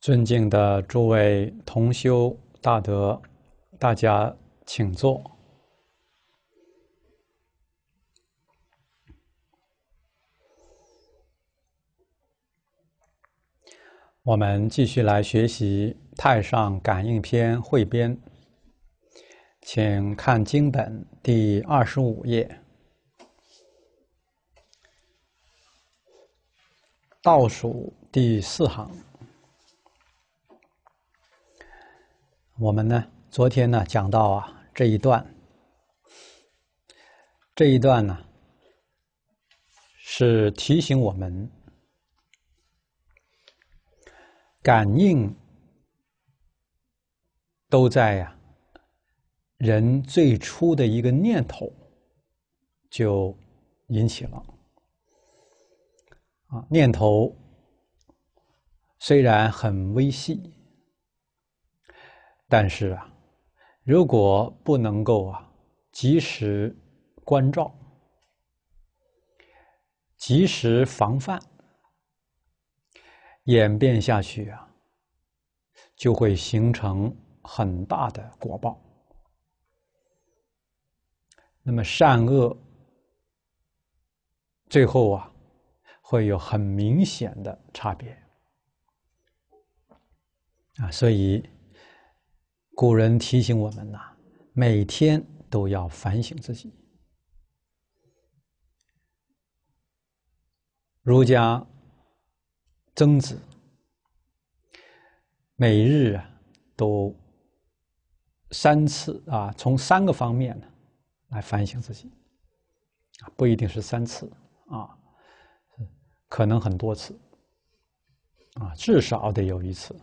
尊敬的诸位同修大德，大家请坐。我们继续来学习《太上感应篇汇编》，请看经本第二十五页，倒数第四行。我们呢？昨天呢，讲到啊，这一段，这一段呢，是提醒我们，感应都在呀，人最初的一个念头就引起了啊，念头虽然很微细。但是啊，如果不能够啊及时关照、及时防范，演变下去啊，就会形成很大的果报。那么善恶最后啊，会有很明显的差别啊，所以。古人提醒我们呐，每天都要反省自己。儒家曾子每日啊都三次啊，从三个方面呢来反省自己不一定是三次啊，可能很多次啊，至少得有一次。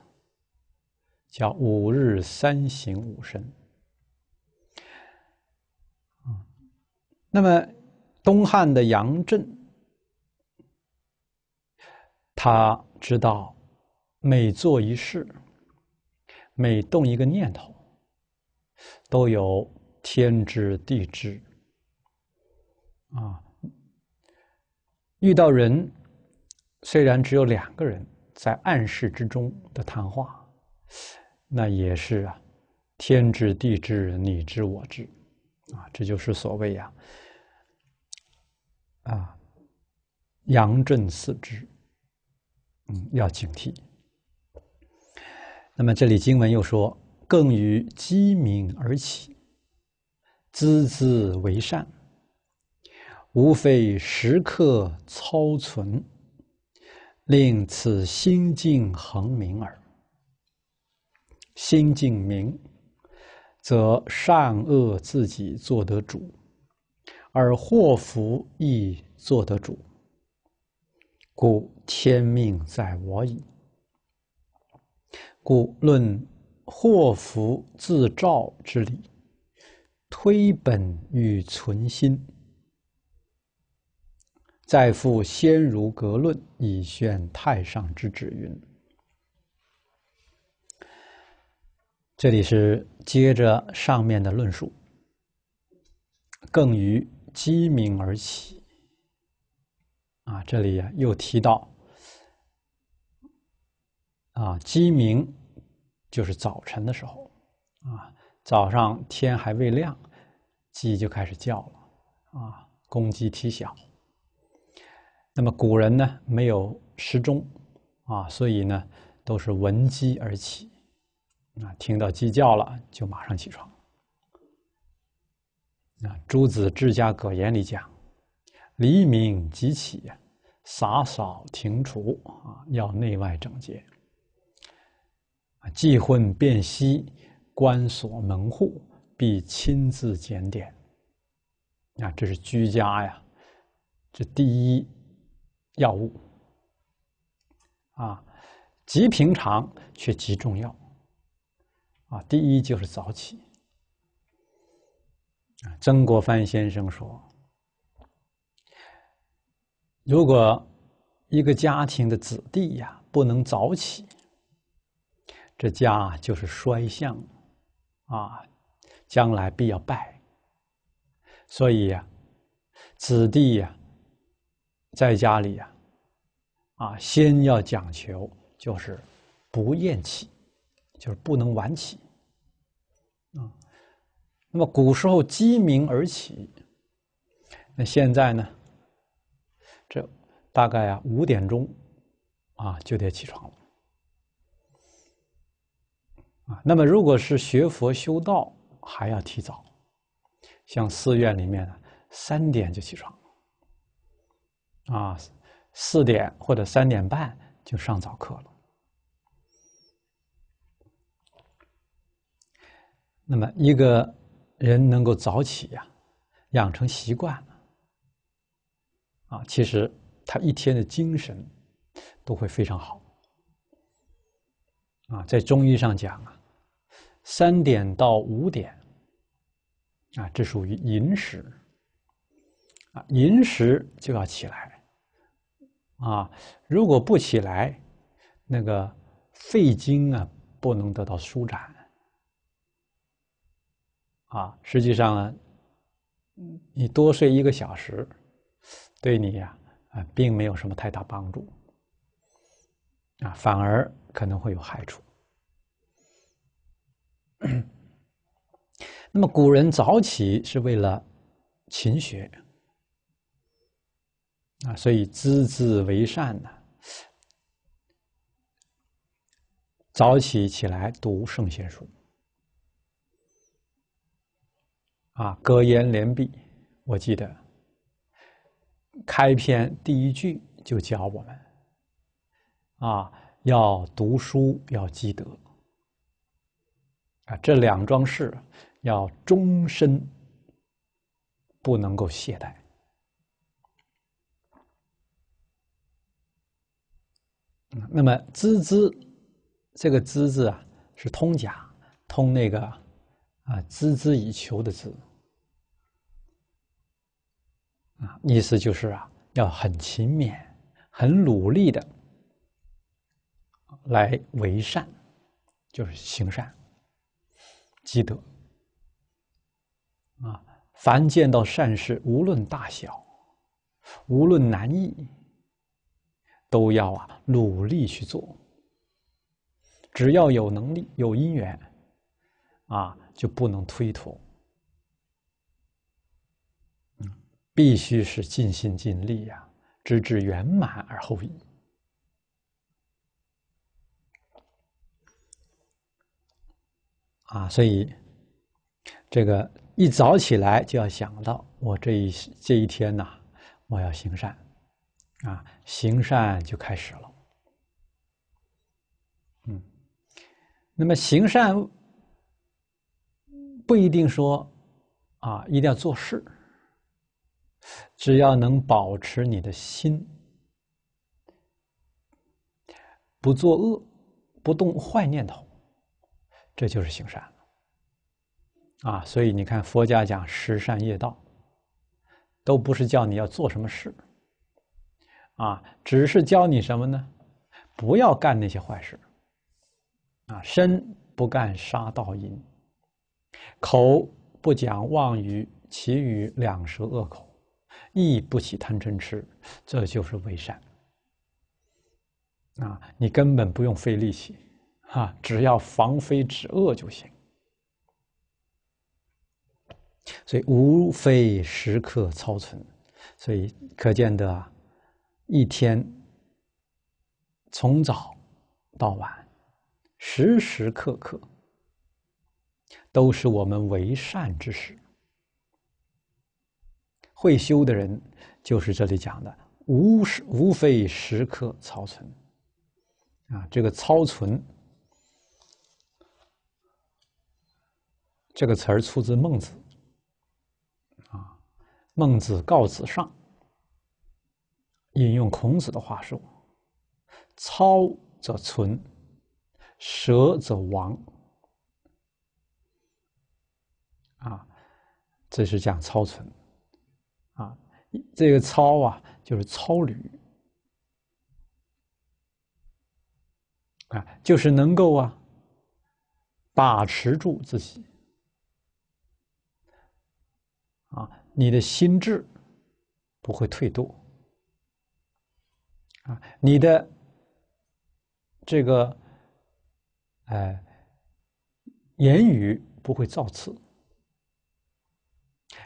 叫五日三省吾身，那么东汉的杨震，他知道每做一事，每动一个念头，都有天知地知，啊，遇到人，虽然只有两个人在暗室之中的谈话。那也是啊，天知地知，你知我知，啊，这就是所谓啊，啊，阳正四知，嗯，要警惕。那么这里经文又说：“更与鸡鸣而起，孜孜为善，无非时刻操存，令此心境恒明耳。”心境明，则善恶自己做得主，而祸福亦做得主。故天命在我矣。故论祸福自照之理，推本欲存心，再复先儒格论，以宣太上之旨云。这里是接着上面的论述，更于鸡鸣而起。啊，这里啊又提到，啊，鸡鸣就是早晨的时候，啊，早上天还未亮，鸡就开始叫了，啊，公鸡啼晓。那么古人呢没有时钟，啊，所以呢都是闻鸡而起。啊，听到鸡叫了，就马上起床。诸朱子治家格言里讲：“黎明即起，洒扫庭除，啊，要内外整洁。啊，祭混便息，关锁门户，必亲自检点。啊，这是居家呀，这第一要务。啊，极平常，却极重要。”啊，第一就是早起。啊，曾国藩先生说：“如果一个家庭的子弟呀不能早起，这家就是衰相，啊，将来必要败。所以呀，子弟呀，在家里呀，啊，先要讲求就是不厌起。”就是不能晚起，啊，那么古时候鸡鸣而起，那现在呢？这大概啊五点钟啊就得起床了，啊，那么如果是学佛修道，还要提早，像寺院里面呢，三点就起床，啊，四点或者三点半就上早课了。那么一个人能够早起呀，养成习惯了啊，其实他一天的精神都会非常好啊。在中医上讲啊，三点到五点啊，这属于寅时啊，寅时就要起来啊。如果不起来，那个肺经啊不能得到舒展。啊，实际上呢，你多睡一个小时，对你呀啊，并没有什么太大帮助，啊，反而可能会有害处。那么古人早起是为了勤学啊，所以知之为善呢，早起起来读圣贤书。啊，格言联璧，我记得开篇第一句就教我们啊，要读书，要积德啊，这两桩事要终身不能够懈怠。那么“孜孜”这个“孜”字啊，是通假，通那个啊“孜孜以求”的“孜”。啊，意思就是啊，要很勤勉、很努力的来为善，就是行善、积德。啊，凡见到善事，无论大小，无论难易，都要啊努力去做。只要有能力、有因缘，啊，就不能推脱。必须是尽心尽力呀，直至圆满而后已。啊，所以这个一早起来就要想到，我这一这一天呐，我要行善啊，行善就开始了。嗯，那么行善不一定说啊，一定要做事。只要能保持你的心，不作恶，不动坏念头，这就是行善了。啊，所以你看，佛家讲十善业道，都不是叫你要做什么事，啊，只是教你什么呢？不要干那些坏事。啊，身不干杀盗淫，口不讲妄语，其余两舌恶口。亦不起贪嗔痴，这就是为善。啊，你根本不用费力气，啊，只要防非止恶就行。所以无非时刻操存，所以可见的，一天从早到晚，时时刻刻都是我们为善之时。会修的人，就是这里讲的“无是无非”，时刻操存。啊，这个“操存”这个词儿出自孟子，啊，《孟子告子上》引用孔子的话说：“操则存，舍则亡。”啊，这是讲操存。这个操啊，就是操履啊，就是能够啊，把持住自己啊，你的心智不会退堕啊，你的这个哎，言语不会造次，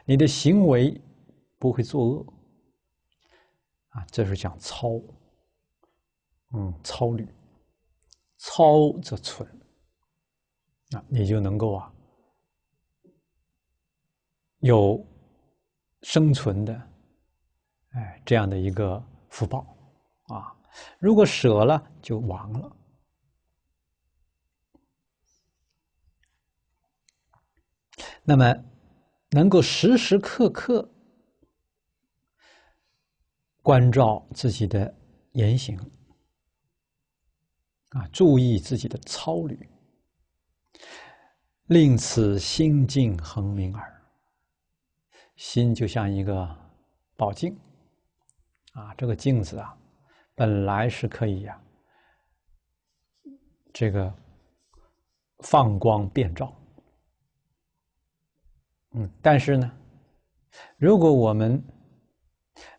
你的行为。不会作恶啊，这是讲操，嗯，操律，操则存啊，你就能够啊，有生存的，哎，这样的一个福报啊。如果舍了，就亡了。那么，能够时时刻刻。关照自己的言行，啊，注意自己的操履，令此心境恒明耳。心就像一个宝镜，啊，这个镜子啊，本来是可以呀，这个放光遍照。嗯，但是呢，如果我们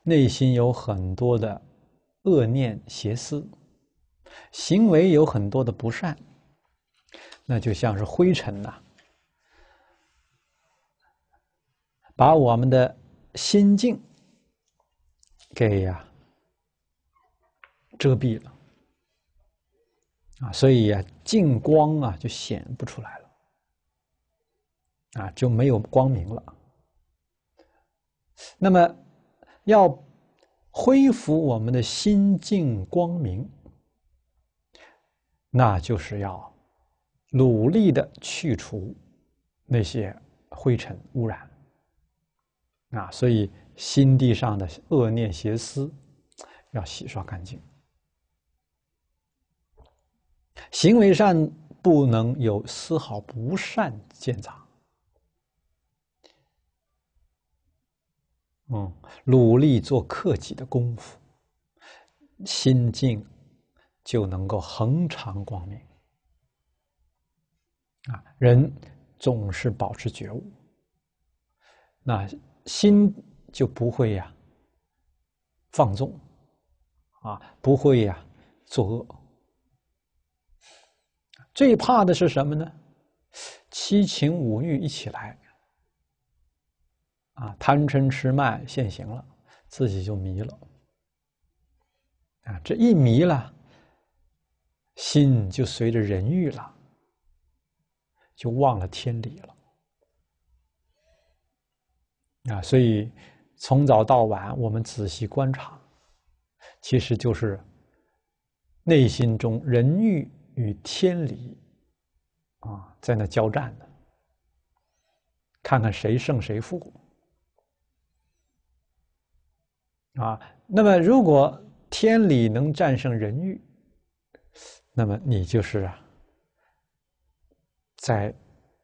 内心有很多的恶念邪思，行为有很多的不善，那就像是灰尘呐，把我们的心境给啊遮蔽了啊，所以啊，净光啊就显不出来了啊，就没有光明了。那么。要恢复我们的心境光明，那就是要努力的去除那些灰尘污染。啊，所以心地上的恶念邪思要洗刷干净，行为上不能有丝毫不善见长。嗯，努力做克己的功夫，心境就能够恒常光明。啊，人总是保持觉悟，那心就不会呀放纵，啊，不会呀作恶。最怕的是什么呢？七情五欲一起来。啊，贪嗔痴慢现行了，自己就迷了。啊，这一迷了，心就随着人欲了，就忘了天理了。啊，所以从早到晚，我们仔细观察，其实就是内心中人欲与天理啊，在那交战呢，看看谁胜谁负。啊，那么如果天理能战胜人欲，那么你就是在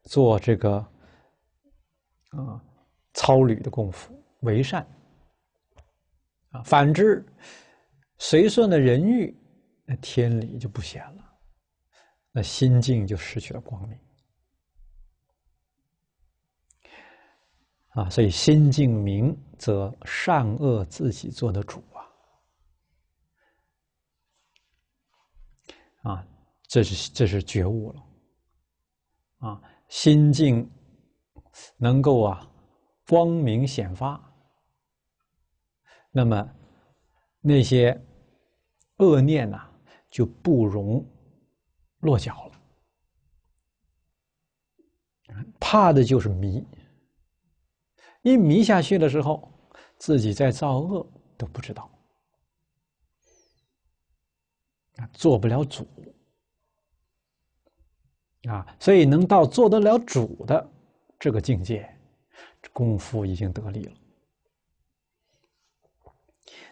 做这个啊操履的功夫，为善啊。反之，谁顺的人欲，那天理就不显了，那心境就失去了光明。啊，所以心净明，则善恶自己做的主啊！啊，这是这是觉悟了，啊，心境能够啊光明显发，那么那些恶念呐就不容落脚了，怕的就是迷。一迷下去的时候，自己在造恶都不知道，做不了主啊，所以能到做得了主的这个境界，功夫已经得力了。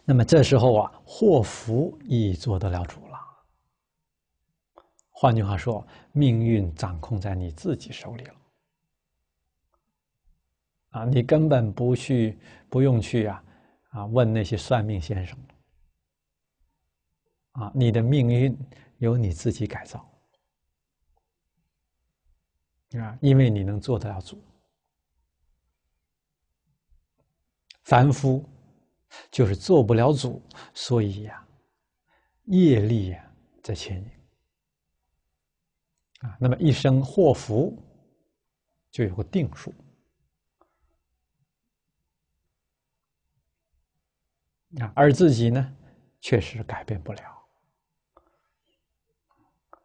那么这时候啊，祸福已做得了主了。换句话说，命运掌控在你自己手里了。啊，你根本不去、不用去啊，啊，问那些算命先生啊，你的命运由你自己改造。啊，因为你能做得了主。凡夫就是做不了主，所以呀，业力呀在牵引。啊，那么一生祸福就有个定数。啊，而自己呢，确实改变不了。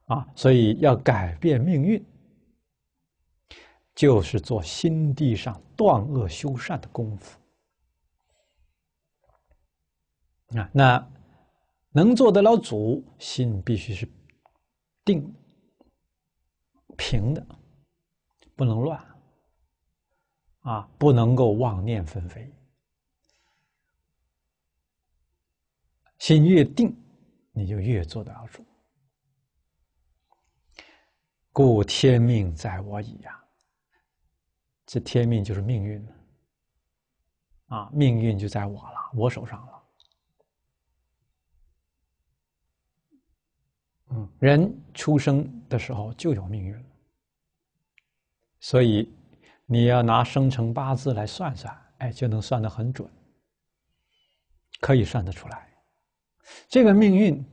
啊，所以要改变命运，就是做心地上断恶修善的功夫。啊，那能做得了主，心必须是定平的，不能乱啊，不能够妄念纷飞。心越定，你就越做得了主。故天命在我矣呀。这天命就是命运了，啊，命运就在我了，我手上了。嗯，人出生的时候就有命运了，所以你要拿生辰八字来算算，哎，就能算得很准，可以算得出来。这个命运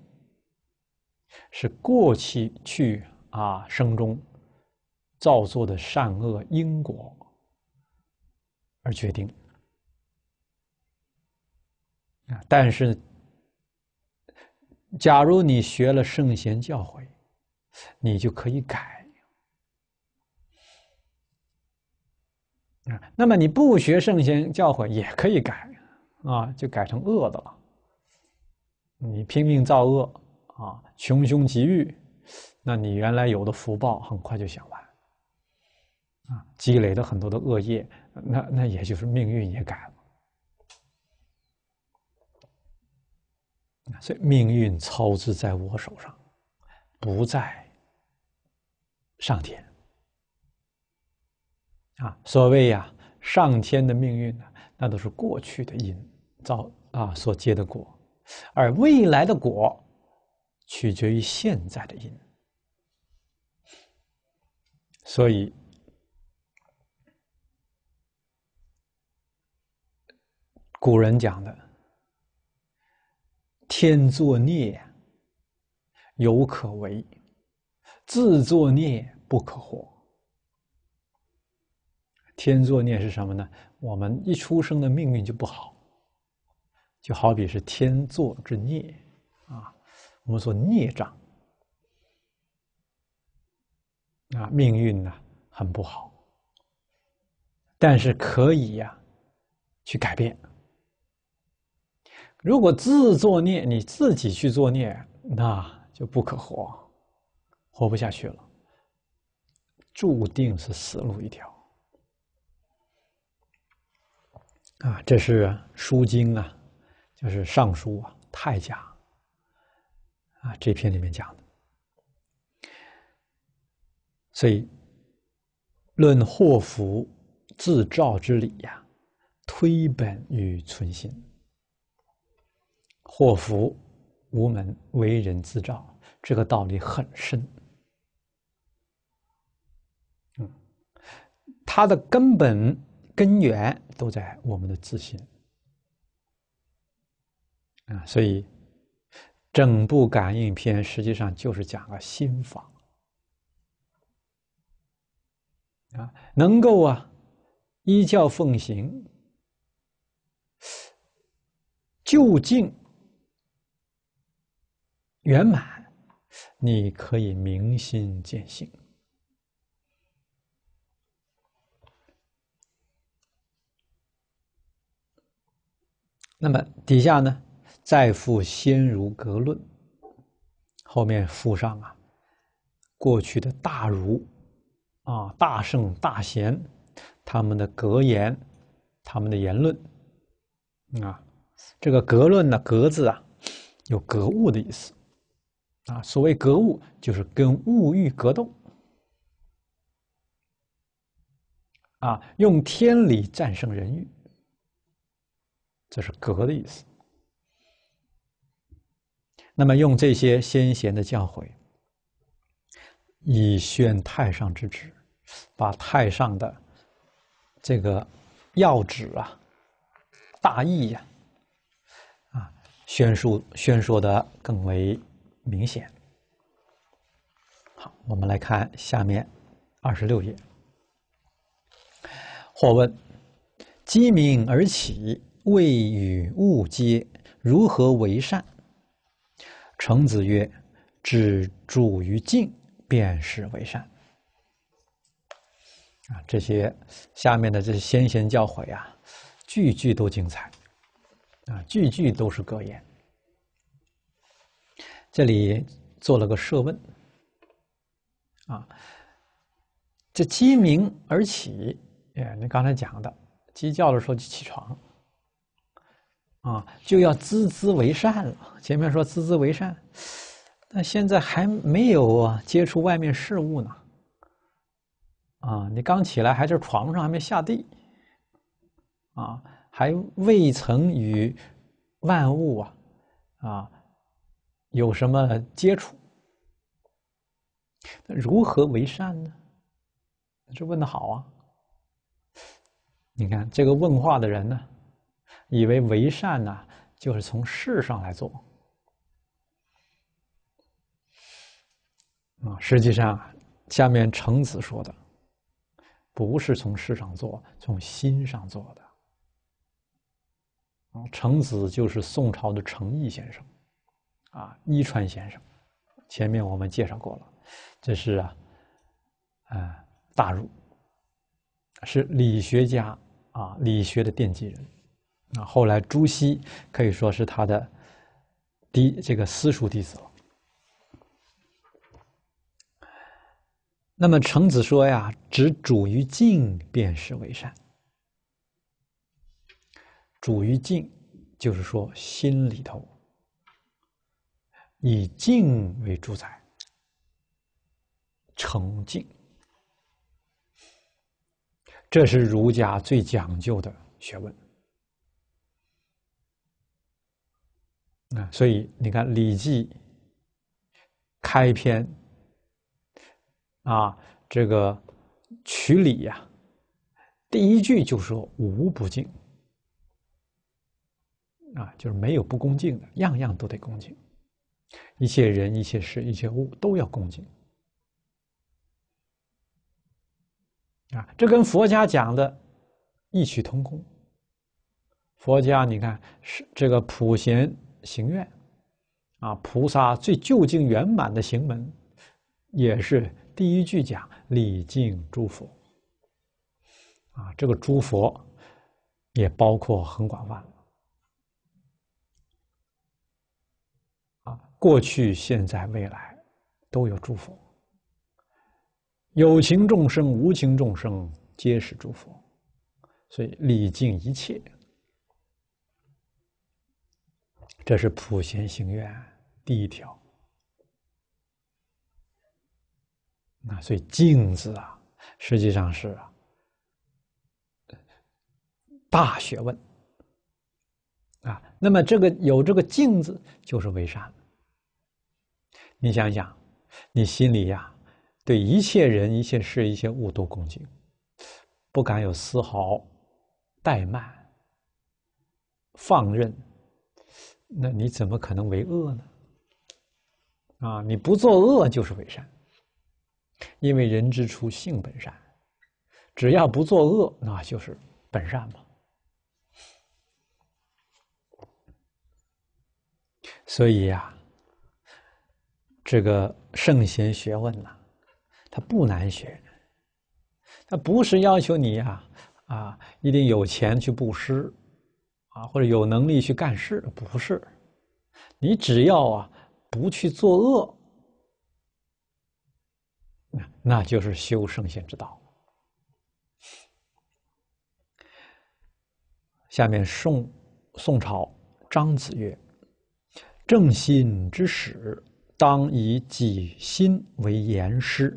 是过去去啊生中造作的善恶因果而决定啊。但是，假如你学了圣贤教诲，你就可以改那么你不学圣贤教诲也可以改啊，就改成恶的了。你拼命造恶啊，穷凶极欲，那你原来有的福报很快就享完啊，积累了很多的恶业，那那也就是命运也改了。所以命运操之在我手上，不在上天啊。所谓呀，上天的命运呢，那都是过去的因造啊所结的果。而未来的果，取决于现在的因。所以，古人讲的“天作孽，犹可为；自作孽，不可活。”天作孽是什么呢？我们一出生的命运就不好。就好比是天作之孽啊！我们说孽障啊，命运呢很不好，但是可以呀去改变。如果自作孽，你自己去作孽，那就不可活，活不下去了，注定是死路一条啊！这是《书经》啊。就是《尚书》啊，《太甲》啊这篇里面讲的，所以论祸福自照之理呀，推本于存心。祸福无门，为人自照，这个道理很深。嗯，它的根本根源都在我们的自信。啊，所以，整部感应篇实际上就是讲了心法。啊，能够啊依教奉行，就近圆满，你可以明心见性。那么底下呢？再附先儒格论，后面附上啊，过去的大儒啊、大圣大贤他们的格言、他们的言论啊，这个格论呢，格字啊，有格物的意思啊。所谓格物，就是跟物欲格斗啊，用天理战胜人欲，这是格的意思。那么，用这些先贤的教诲，以宣太上之旨，把太上的这个要旨啊、大义呀，啊，宣述、宣说的更为明显。好，我们来看下面二十六页。或问：鸡鸣而起，未与物接，如何为善？程子曰：“止住于静，便是为善。”啊，这些下面的这些先贤教诲啊，句句都精彩，啊，句句都是格言。这里做了个设问，啊，这鸡鸣而起，哎，你刚才讲的，鸡叫的时候就起床。啊，就要孜孜为善了。前面说孜孜为善，但现在还没有啊，接触外面事物呢。啊，你刚起来还在床上，还没下地。啊，还未曾与万物啊啊有什么接触？如何为善呢？这问的好啊！你看这个问话的人呢？以为为善呢，就是从事上来做，啊，实际上，下面程子说的，不是从事上做，从心上做的。啊，程子就是宋朝的程颐先生，啊，伊川先生，前面我们介绍过了，这是啊，啊，大儒，是理学家啊，理学的奠基人。那后来，朱熹可以说是他的第这个私塾弟子了。那么程子说呀：“只主于静便是为善。主于静，就是说心里头以静为主宰，澄静。这是儒家最讲究的学问。”啊，所以你看《礼记》开篇啊，这个取礼呀，第一句就说“无不敬”，啊，就是没有不恭敬的，样样都得恭敬，一切人、一切事、一切物都要恭敬。啊，这跟佛家讲的异曲同工。佛家你看是这个普贤。行愿，啊，菩萨最究竟圆满的行门，也是第一句讲礼敬诸佛。啊，这个诸佛也包括很广泛，啊，过去、现在、未来都有诸佛，有情众生、无情众生皆是诸佛，所以礼敬一切。这是普贤行愿第一条。那所以镜子啊，实际上是大学问啊。那么这个有这个镜子，就是为啥？你想想，你心里呀，对一切人、一切事、一切物都恭敬，不敢有丝毫怠慢、放任。那你怎么可能为恶呢？啊，你不作恶就是为善，因为人之初性本善，只要不作恶，那就是本善嘛。所以呀，这个圣贤学问呐，它不难学，它不是要求你啊啊一定有钱去布施。啊，或者有能力去干事，不是？你只要啊，不去作恶，那那就是修圣贤之道。下面宋宋朝张子曰：“正心之始，当以己心为言师；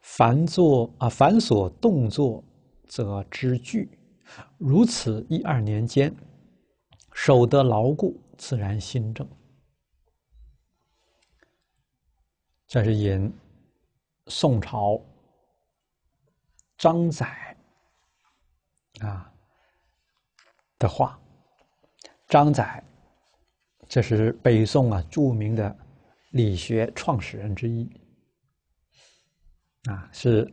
凡作啊，凡所动作，则知惧。”如此一二年间，守得牢固，自然新政。这是引宋朝张载啊的话。张载，这是北宋啊著名的理学创始人之一啊，是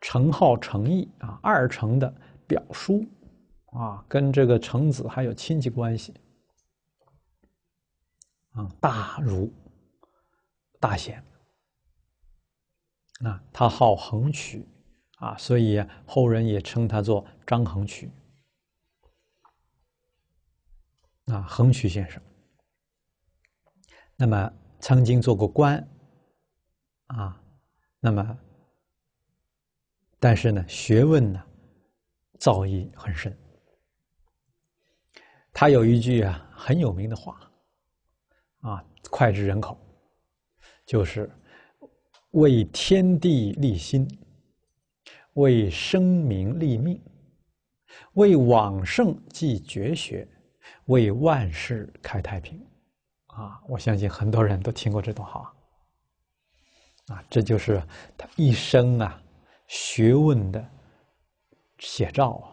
程颢、程颐啊二程的。表叔，啊，跟这个程子还有亲戚关系，啊，大儒、大贤，啊，他号横渠，啊，所以后人也称他做张横渠，啊，横渠先生。那么曾经做过官，啊，那么，但是呢，学问呢？造诣很深，他有一句啊很有名的话，啊脍炙人口，就是为天地立心，为生民立命，为往圣继绝学，为万世开太平。啊，我相信很多人都听过这段话。啊，这就是他一生啊学问的。写照啊，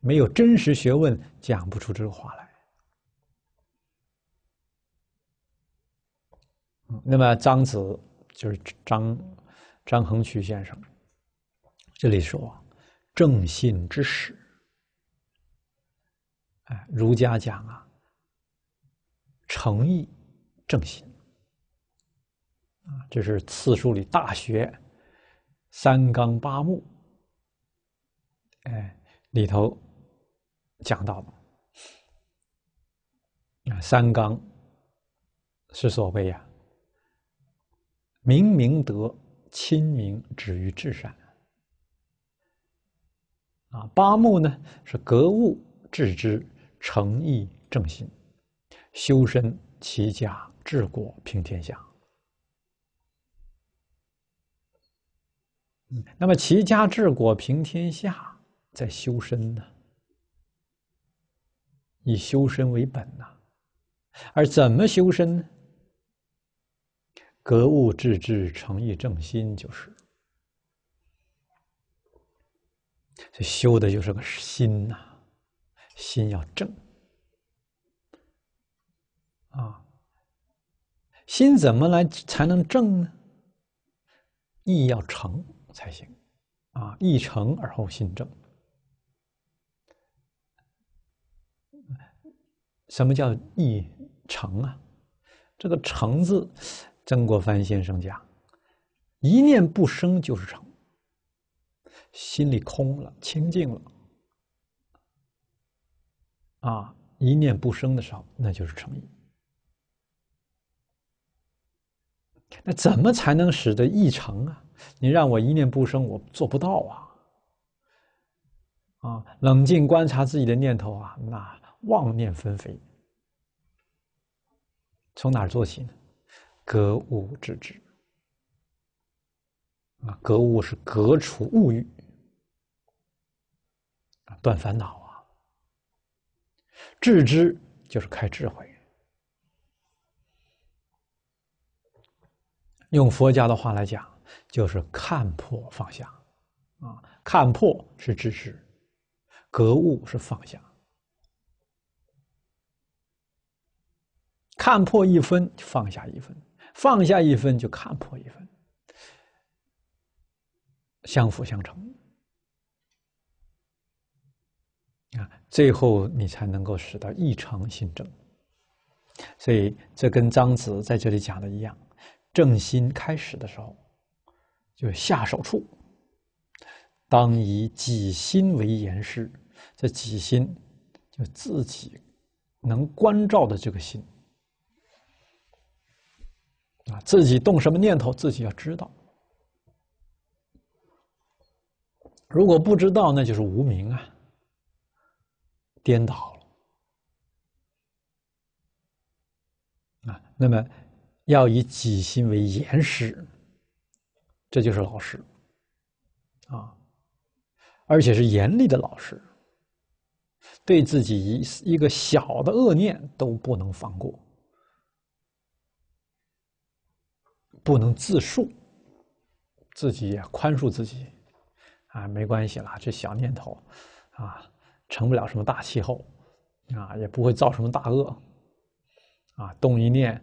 没有真实学问，讲不出这个话来。那么张子就是张张恒渠先生，这里说正信之始。哎，儒家讲啊，诚意正信啊，这是《次书》里《大学》三纲八目。哎，里头讲到，啊，三纲是所谓呀，明明德、亲民、止于至善。啊，八目呢是格物、致知、诚意、正心、修身、齐家、治国、平天下。嗯，那么齐家治国平天下。在修身呢。以修身为本呐，而怎么修身呢？格物致知、诚意正心，就是。这修的就是个心呐，心要正啊，心怎么来才能正呢？意要诚才行啊，意诚而后心正。什么叫一成啊？这个“成”字，曾国藩先生讲：“一念不生就是成，心里空了，清净了，啊，一念不生的时候，那就是成意。那怎么才能使得一成啊？你让我一念不生，我做不到啊！啊，冷静观察自己的念头啊，那。妄念纷飞，从哪儿做起呢？格物致知。啊，格物是格除物欲，啊，断烦恼啊。致知就是开智慧。用佛家的话来讲，就是看破放下。啊，看破是知识，格物是放下。看破一分，就放下一分；放下一分，就看破一分，相辅相成。啊，最后你才能够使得异常心正。所以这跟庄子在这里讲的一样，正心开始的时候，就下手处，当以己心为言师。这己心，就自己能关照的这个心。啊，自己动什么念头，自己要知道。如果不知道，那就是无明啊，颠倒了。啊，那么要以己心为严师，这就是老师啊，而且是严厉的老师，对自己一一个小的恶念都不能放过。不能自恕，自己也宽恕自己，啊，没关系啦，这小念头，啊，成不了什么大气候，啊，也不会造什么大恶，啊，动一念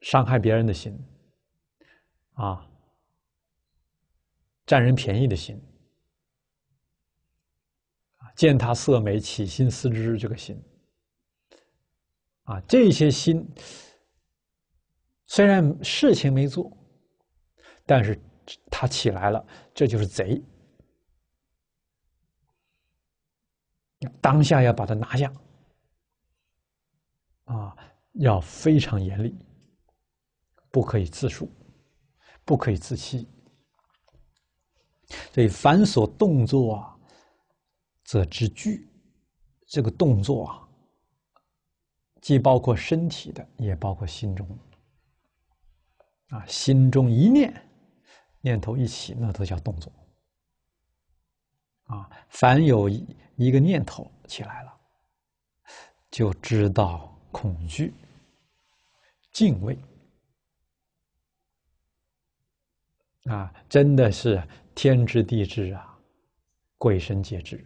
伤害别人的心，啊，占人便宜的心，啊，见他色美起心思之这个心，啊，这些心。虽然事情没做，但是他起来了，这就是贼。当下要把他拿下，啊，要非常严厉，不可以自述，不可以自欺。所以繁琐动作啊，则之惧。这个动作啊，既包括身体的，也包括心中。的。啊，心中一念，念头一起，那都叫动作。啊，凡有一个念头起来了，就知道恐惧、敬畏。啊，真的是天知地知啊，鬼神皆知。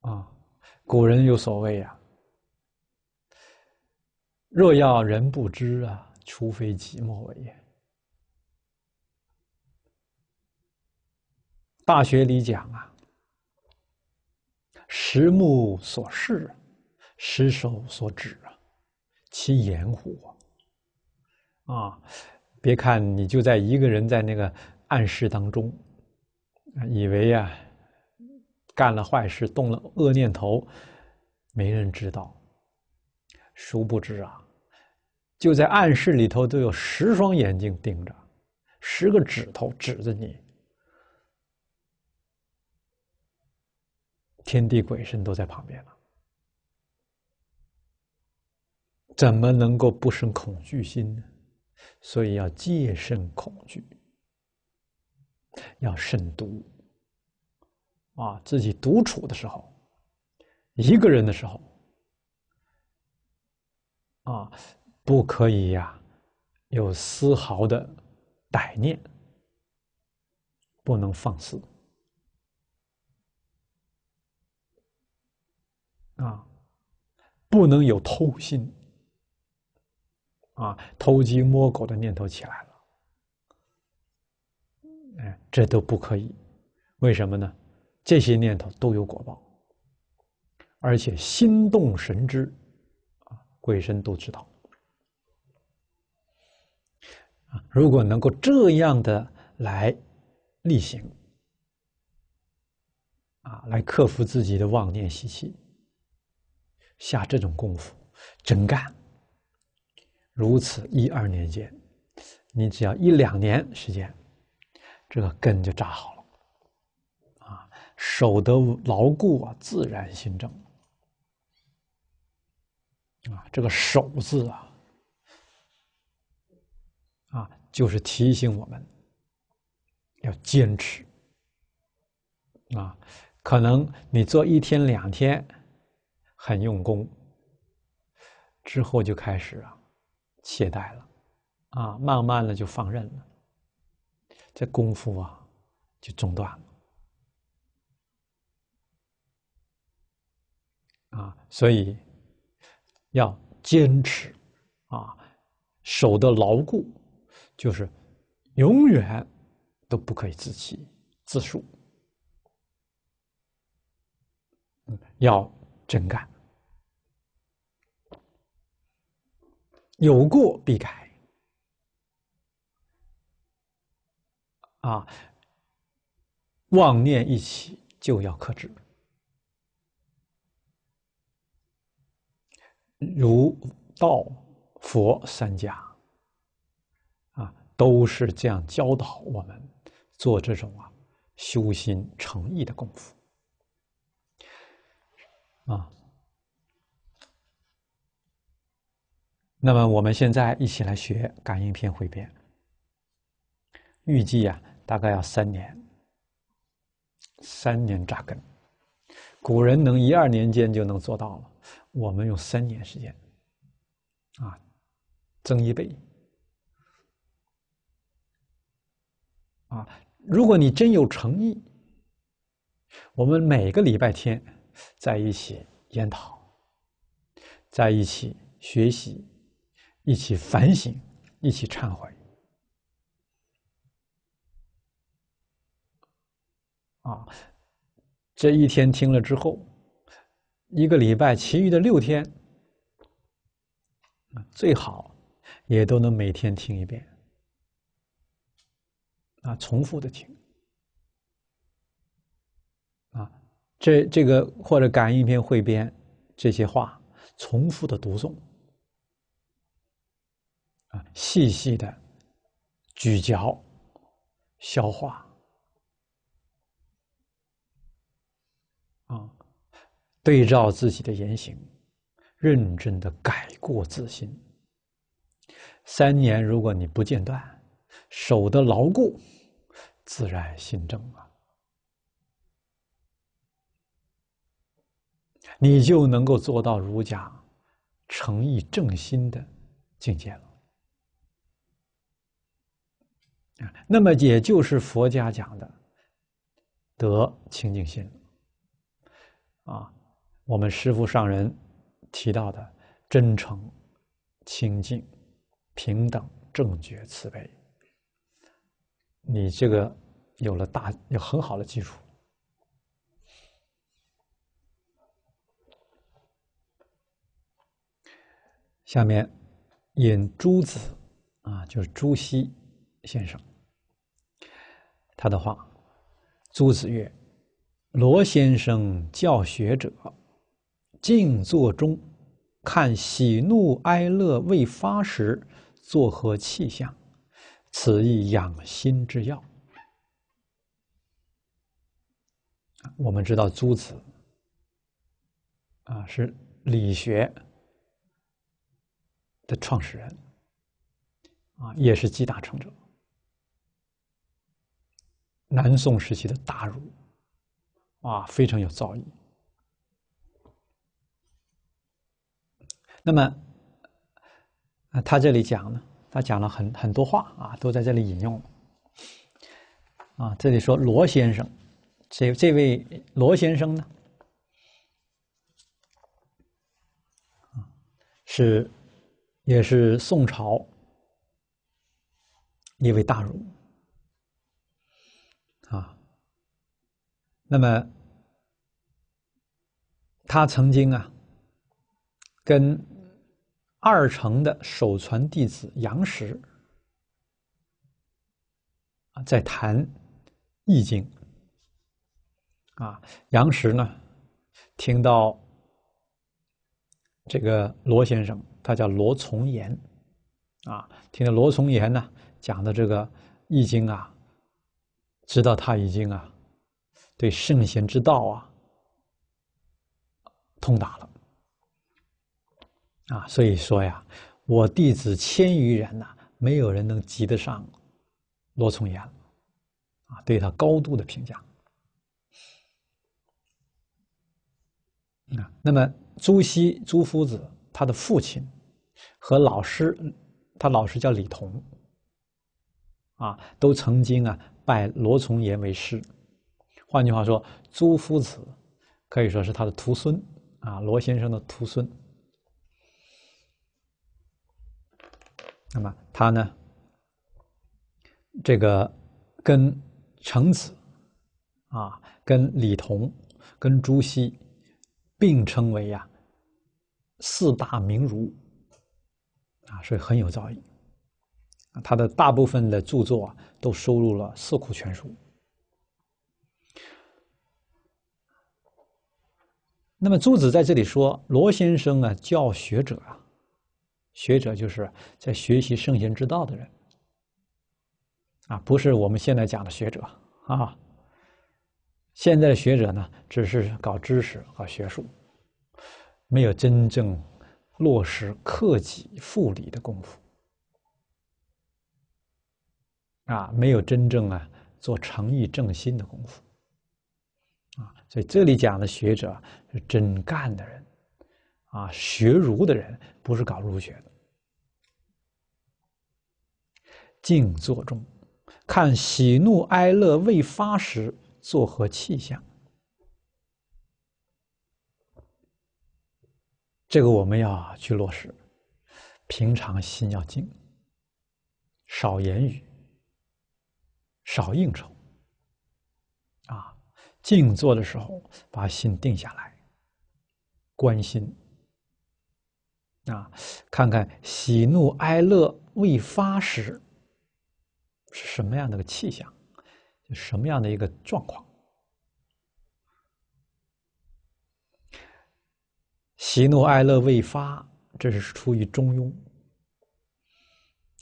啊，古人有所谓呀。若要人不知啊，除非己莫为也。大学里讲啊，石目所视啊，手所指啊，其言乎？啊，别看你就在一个人在那个暗室当中，以为呀，干了坏事，动了恶念头，没人知道。殊不知啊。就在暗室里头，都有十双眼睛盯着，十个指头指着你，天地鬼神都在旁边了，怎么能够不生恐惧心呢？所以要戒慎恐惧，要慎独啊！自己独处的时候，一个人的时候啊。不可以呀，有丝毫的歹念，不能放肆啊！不能有偷心啊，偷鸡摸狗的念头起来了，哎，这都不可以。为什么呢？这些念头都有果报，而且心动神知啊，鬼神都知道。啊！如果能够这样的来例行，啊，来克服自己的妄念习气，下这种功夫，真干。如此一二年间，你只要一两年时间，这个根就扎好了，啊，守得牢固啊，自然心正。啊，这个“守”字啊。就是提醒我们要坚持啊！可能你做一天两天很用功，之后就开始啊懈怠了啊，慢慢的就放任了，这功夫啊就中断了啊！所以要坚持啊，守得牢固。就是永远都不可以自欺自恕，要真干，有过必改，啊，妄念一起就要克制。儒、道、佛三家。都是这样教导我们做这种啊修心诚意的功夫啊。那么我们现在一起来学感应片汇编，预计啊大概要三年，三年扎根，古人能一二年间就能做到了，我们用三年时间啊增一倍。啊，如果你真有诚意，我们每个礼拜天在一起研讨，在一起学习，一起反省，一起忏悔。啊，这一天听了之后，一个礼拜其余的六天，最好也都能每天听一遍。啊，重复的听，啊，这这个或者感应篇汇编这些话，重复的读诵，啊，细细的咀嚼、消化，啊，对照自己的言行，认真的改过自新。三年，如果你不间断。守得牢固，自然心正啊！你就能够做到儒家诚意正心的境界了那么，也就是佛家讲的得清净心啊！我们师父上人提到的真诚、清净、平等、正觉、慈悲。你这个有了大有很好的基础。下面引朱子啊，就是朱熹先生他的话：“朱子曰，罗先生教学者，静坐中看喜怒哀乐未发时，作何气象？”此亦养心之药。我们知道朱子啊是理学的创始人，啊也是集大成者，南宋时期的大儒，啊非常有造诣。那么他这里讲呢。他讲了很很多话啊，都在这里引用啊。这里说罗先生，这这位罗先生呢，是也是宋朝一位大儒啊。那么他曾经啊，跟。二程的首传弟子杨时啊，在谈《易经》啊。杨时呢，听到这个罗先生，他叫罗从岩啊，听到罗从岩呢讲的这个《易经》啊，知道他已经啊，对圣贤之道啊通达了。啊，所以说呀，我弟子千余人呐，没有人能及得上罗从岩，啊，对他高度的评价。啊，那么朱熹朱夫子他的父亲和老师，他老师叫李侗，啊，都曾经啊拜罗从岩为师。换句话说，朱夫子可以说是他的徒孙，啊，罗先生的徒孙。那么他呢，这个跟程子啊，跟李同，跟朱熹并称为呀四大名儒啊，所以很有造诣。他的大部分的著作啊、都收录了《四库全书》。那么朱子在这里说：“罗先生啊，教学者啊。”学者就是在学习圣贤之道的人啊，不是我们现在讲的学者啊。现在的学者呢，只是搞知识、搞学术，没有真正落实克己复礼的功夫啊，没有真正啊做诚意正心的功夫啊。所以这里讲的学者是真干的人。啊，学儒的人不是搞儒学的。静坐中，看喜怒哀乐未发时，作何气象？这个我们要去落实。平常心要静，少言语，少应酬。啊，静坐的时候把心定下来，关心。啊，看看喜怒哀乐未发时是什么样的个气象，什么样的一个状况。喜怒哀乐未发，这是出于中庸。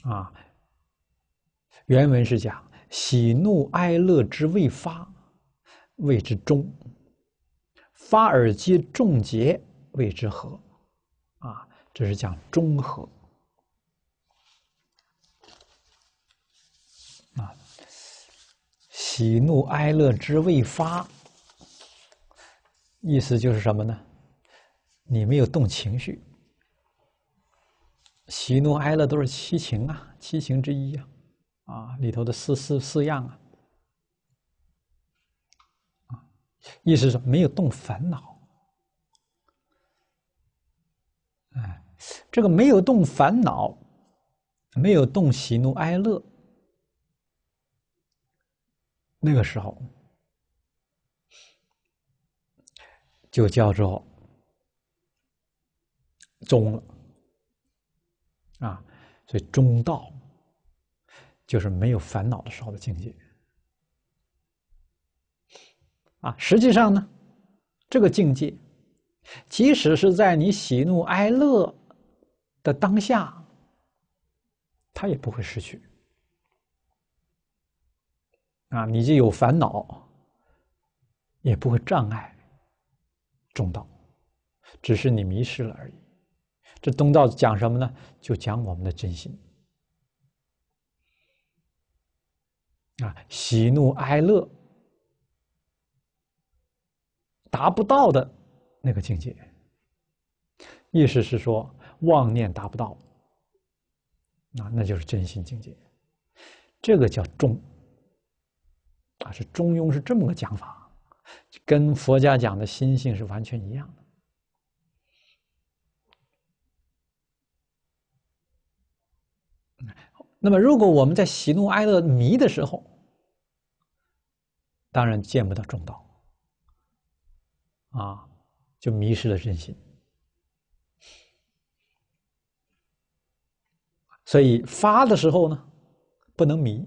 啊，原文是讲：喜怒哀乐之未发，谓之中；发而皆众结，谓之和。这是讲中和啊，喜怒哀乐之未发，意思就是什么呢？你没有动情绪，喜怒哀乐都是七情啊，七情之一啊，啊，里头的四四四样啊，啊，意思是没有动烦恼。哎，这个没有动烦恼，没有动喜怒哀乐，那个时候就叫做中了啊。所以中道就是没有烦恼的时候的境界啊。实际上呢，这个境界。即使是在你喜怒哀乐的当下，他也不会失去啊！你就有烦恼，也不会障碍中道，只是你迷失了而已。这东道讲什么呢？就讲我们的真心啊！喜怒哀乐达不到的。那个境界，意思是说妄念达不到，那那就是真心境界，这个叫中，啊是中庸是这么个讲法，跟佛家讲的心性是完全一样的。那么，如果我们在喜怒哀乐迷的时候，当然见不到中道，啊。就迷失了真心，所以发的时候呢，不能迷；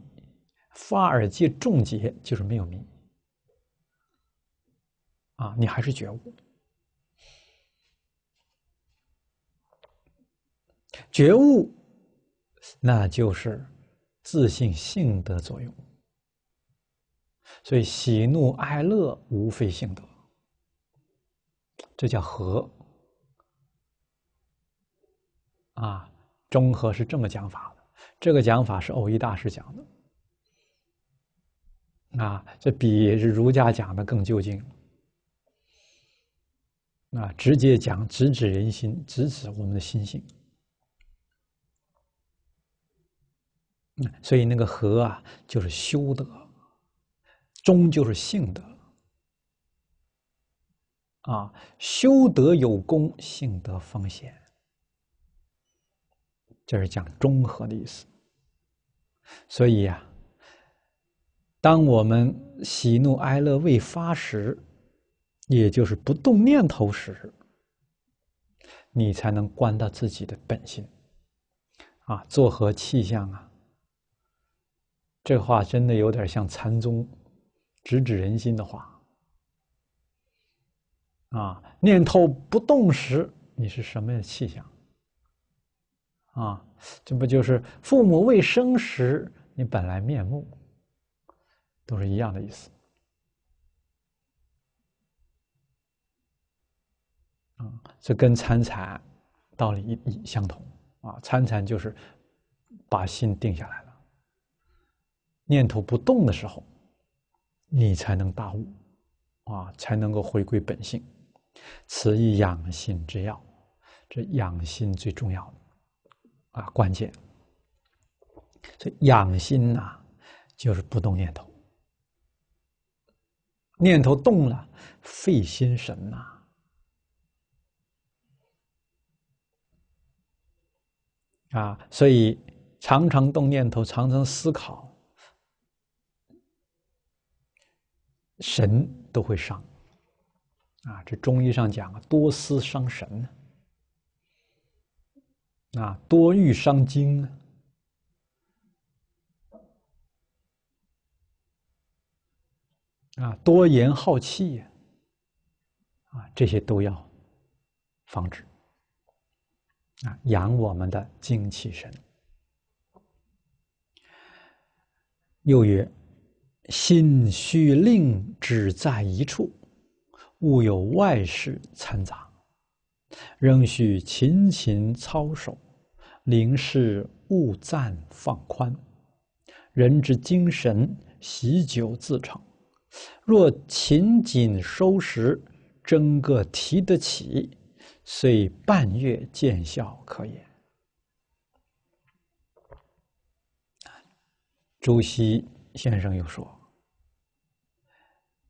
发而即重结，就是没有迷。啊，你还是觉悟，觉悟那就是自信性德作用，所以喜怒哀乐无非性德。这叫和，啊，中和是这么讲法的。这个讲法是偶一大师讲的，啊，这比儒家讲的更究竟，啊，直接讲直指人心，直指我们的心性。所以那个和啊，就是修德，中就是性德。啊，修德有功，性德风险。这是讲中和的意思。所以呀，当我们喜怒哀乐未发时，也就是不动念头时，你才能观到自己的本性。啊，作何气象啊？这话真的有点像禅宗直指人心的话。啊，念头不动时，你是什么样气象？啊，这不就是父母未生时你本来面目，都是一样的意思。啊，这跟参禅道理一相同啊，参禅就是把心定下来了，念头不动的时候，你才能大悟，啊，才能够回归本性。此以养心之要，这养心最重要，啊，关键。所以养心呐，就是不动念头。念头动了，费心神呐。啊，所以常常动念头，常常思考，神都会伤。啊，这中医上讲啊，多思伤神呢，啊，多欲伤精啊，啊，多言耗气呀，啊，这些都要防止，啊，养我们的精气神。又曰：心虚令只在一处。勿有外事参杂，仍需勤勤操守，临事勿暂放宽。人之精神习久自成，若勤谨收拾，争个提得起，虽半月见效可也。朱熹先生又说：“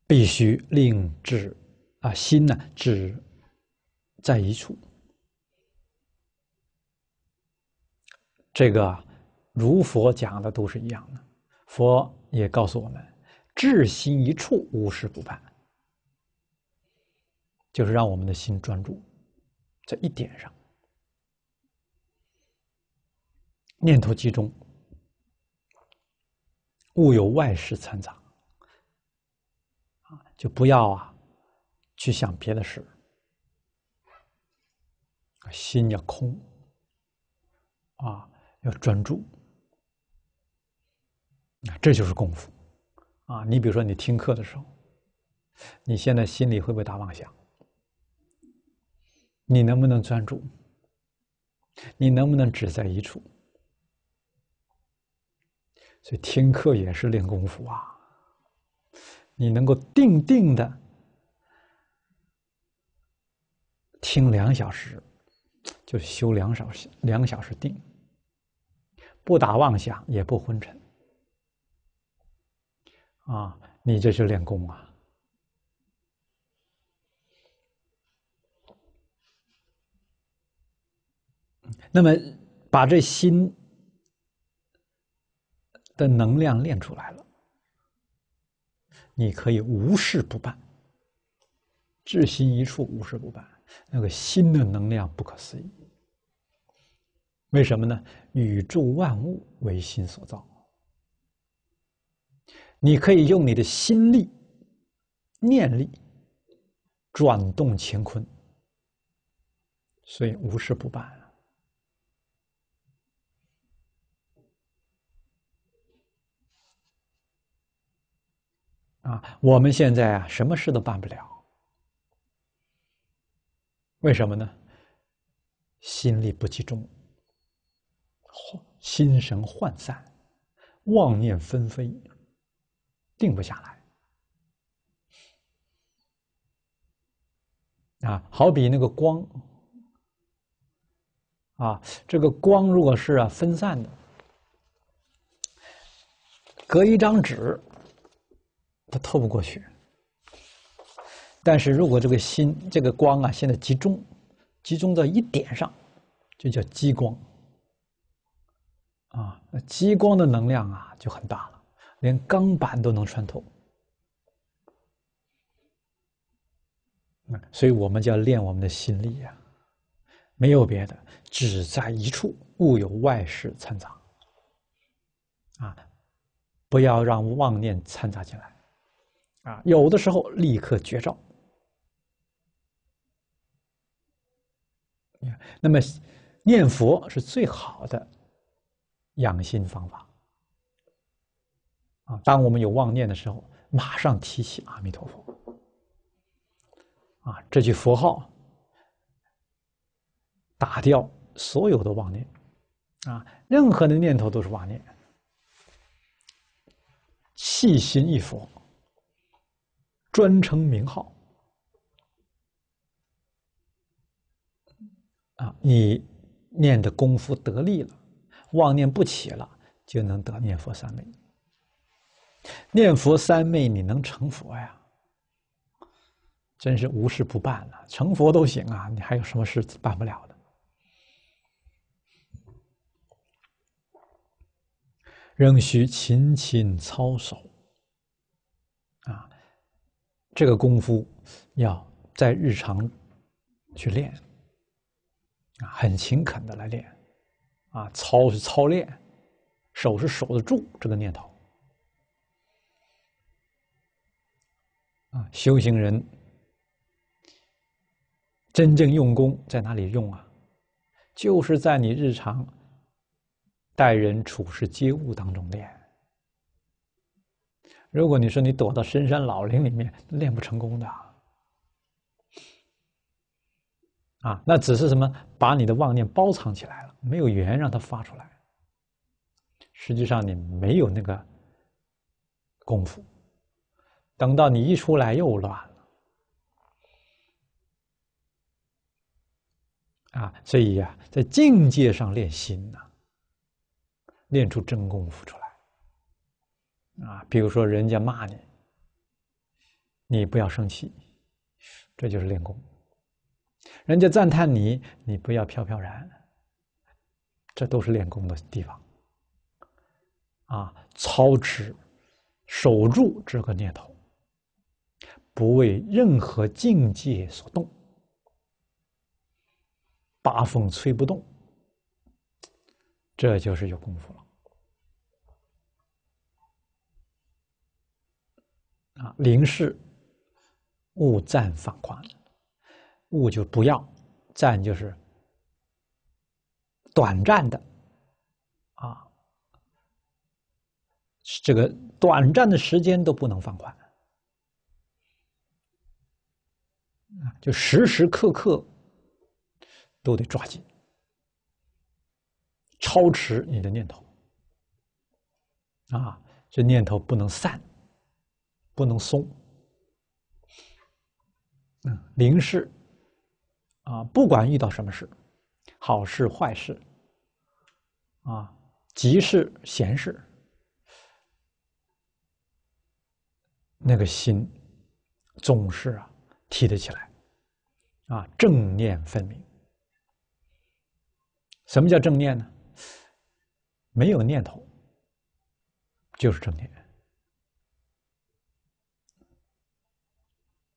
必须令致。”啊，心呢，只在一处。这个如佛讲的都是一样的，佛也告诉我们，至心一处，无事不办。就是让我们的心专注在一点上，念头集中，勿有外事参杂。啊，就不要啊。去想别的事，心要空，啊，要专注，啊，这就是功夫，啊。你比如说，你听课的时候，你现在心里会不会打妄想？你能不能专注？你能不能只在一处？所以听课也是练功夫啊。你能够定定的。听两小时，就修两小时，两小时定，不打妄想，也不昏沉，啊，你这是练功啊！那么把这心的能量练出来了，你可以无事不办，至心一处，无事不办。那个心的能量不可思议，为什么呢？宇宙万物为心所造，你可以用你的心力、念力转动乾坤，所以无事不办。啊，我们现在啊，什么事都办不了。为什么呢？心力不集中，心神涣散，妄念纷飞，定不下来。啊，好比那个光，啊，这个光如果是啊分散的，隔一张纸，它透不过去。但是如果这个心这个光啊，现在集中，集中到一点上，就叫激光，啊，那激光的能量啊就很大了，连钢板都能穿透。所以我们就要练我们的心力呀，没有别的，只在一处，勿有外事参杂，啊，不要让妄念掺杂进来，啊，有的时候立刻绝招。那么，念佛是最好的养心方法啊！当我们有妄念的时候，马上提起阿弥陀佛啊，这句佛号打掉所有的妄念啊，任何的念头都是妄念，细心一佛，专称名号。啊，你念的功夫得力了，妄念不起了，就能得念佛三昧。念佛三昧，你能成佛呀？真是无事不办了，成佛都行啊！你还有什么事办不了的？仍需勤勤操守。啊，这个功夫要在日常去练。很勤恳的来练，啊，操是操练，守是守得住这个念头。啊，修行人真正用功在哪里用啊？就是在你日常待人处事、接物当中练。如果你说你躲到深山老林里面练不成功的。啊，那只是什么？把你的妄念包藏起来了，没有缘让它发出来。实际上你没有那个功夫，等到你一出来又乱了。啊，所以啊，在境界上练心呐，练出真功夫出来。啊，比如说人家骂你，你不要生气，这就是练功。人家赞叹你，你不要飘飘然，这都是练功的地方。啊，操持守住这个念头，不为任何境界所动，八风吹不动，这就是有功夫了。啊，临事勿暂放宽。物就不要，赞就是短暂的，啊，这个短暂的时间都不能放宽，啊，就时时刻刻都得抓紧，超持你的念头，啊，这念头不能散，不能松，嗯，临事。啊，不管遇到什么事，好事坏事，啊，急事闲事，那个心总是啊提得起来，啊，正念分明。什么叫正念呢？没有念头，就是正念。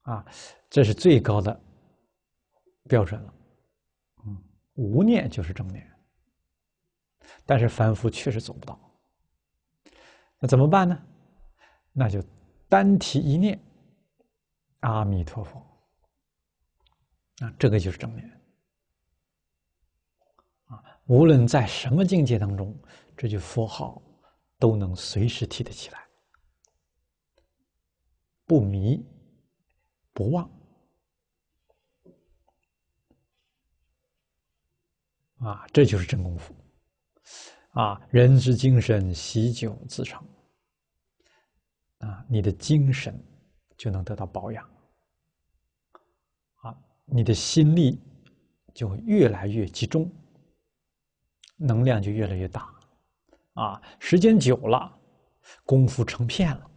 啊，这是最高的。标准了，嗯，无念就是正念，但是凡夫确实做不到。那怎么办呢？那就单提一念阿弥陀佛啊，这个就是正念啊。无论在什么境界当中，这句佛号都能随时提得起来，不迷不忘。啊，这就是真功夫！啊，人之精神习久自成，啊，你的精神就能得到保养，啊，你的心力就会越来越集中，能量就越来越大，啊，时间久了，功夫成片了，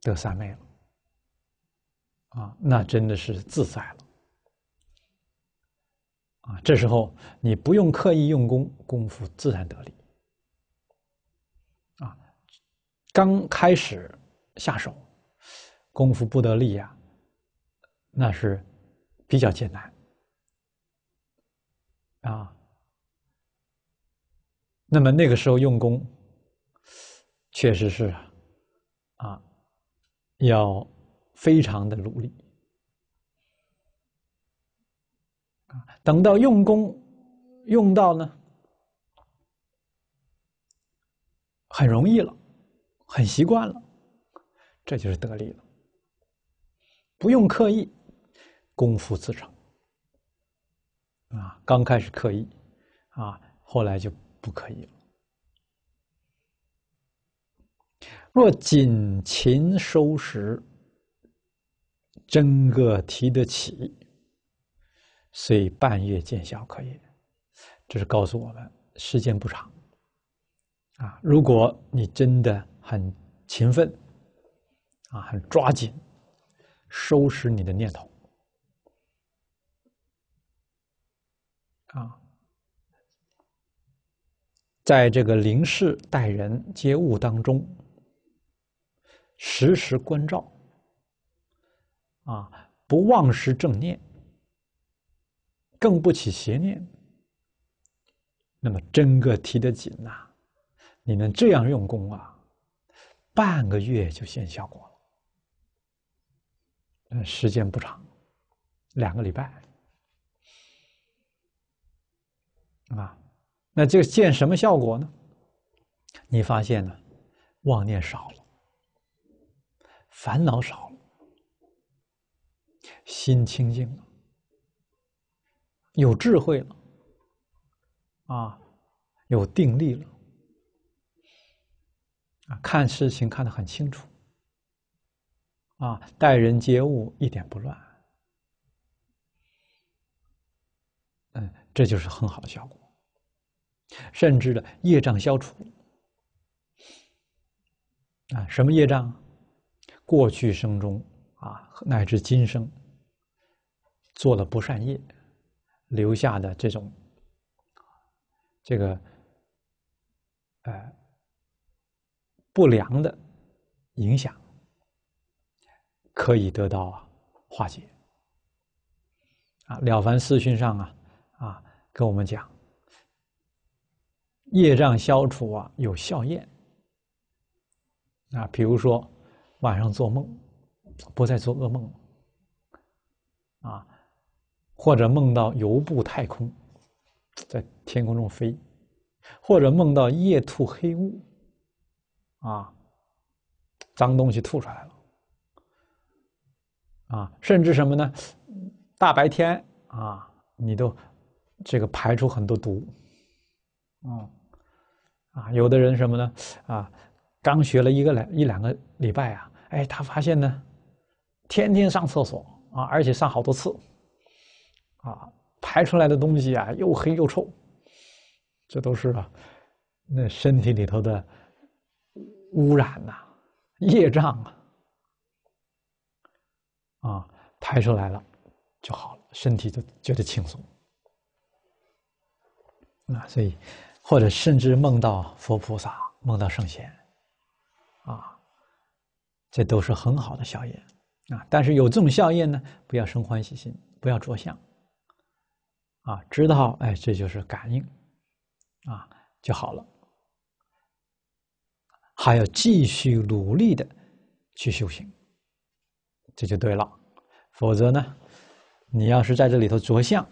得三昧了，啊，那真的是自在了。啊，这时候你不用刻意用功，功夫自然得力。啊，刚开始下手，功夫不得力呀，那是比较艰难。啊，那么那个时候用功，确实是啊，要非常的努力。啊，等到用功用到呢，很容易了，很习惯了，这就是得力了。不用刻意，功夫自成。啊，刚开始刻意，啊，后来就不刻意了。若仅勤收拾，真个提得起。所以半月见效，可以。这是告诉我们，时间不长。啊，如果你真的很勤奋，啊，很抓紧收拾你的念头，啊，在这个临事待人接物当中，时时关照，啊，不忘失正念。更不起邪念，那么真个提得紧呐！你能这样用功啊，半个月就见效果了。嗯，时间不长，两个礼拜啊。那这见什么效果呢？你发现呢，妄念少了，烦恼少了，心清净了。有智慧了，啊，有定力了，啊，看事情看得很清楚，啊，待人接物一点不乱，嗯，这就是很好的效果。甚至的业障消除，啊，什么业障？过去生中啊，乃至今生做了不善业。留下的这种，这个，呃，不良的影响，可以得到化解。啊，《了凡四训》上啊，啊，跟我们讲，业障消除啊，有效验。啊，比如说晚上做梦，不再做噩梦啊。或者梦到游步太空，在天空中飞；或者梦到夜吐黑雾，啊，脏东西吐出来了，啊，甚至什么呢？大白天啊，你都这个排出很多毒，啊，啊，有的人什么呢？啊，刚学了一个两一两个礼拜啊，哎，他发现呢，天天上厕所啊，而且上好多次。啊，排出来的东西啊，又黑又臭。这都是啊，那身体里头的污染呐、业障啊，啊，排出来了就好了，身体就觉得轻松。那所以，或者甚至梦到佛菩萨、梦到圣贤啊，这都是很好的效验啊。但是有这种效验呢，不要生欢喜心，不要着相。啊，知道，哎，这就是感应，啊，就好了。还要继续努力的去修行，这就对了。否则呢，你要是在这里头着相，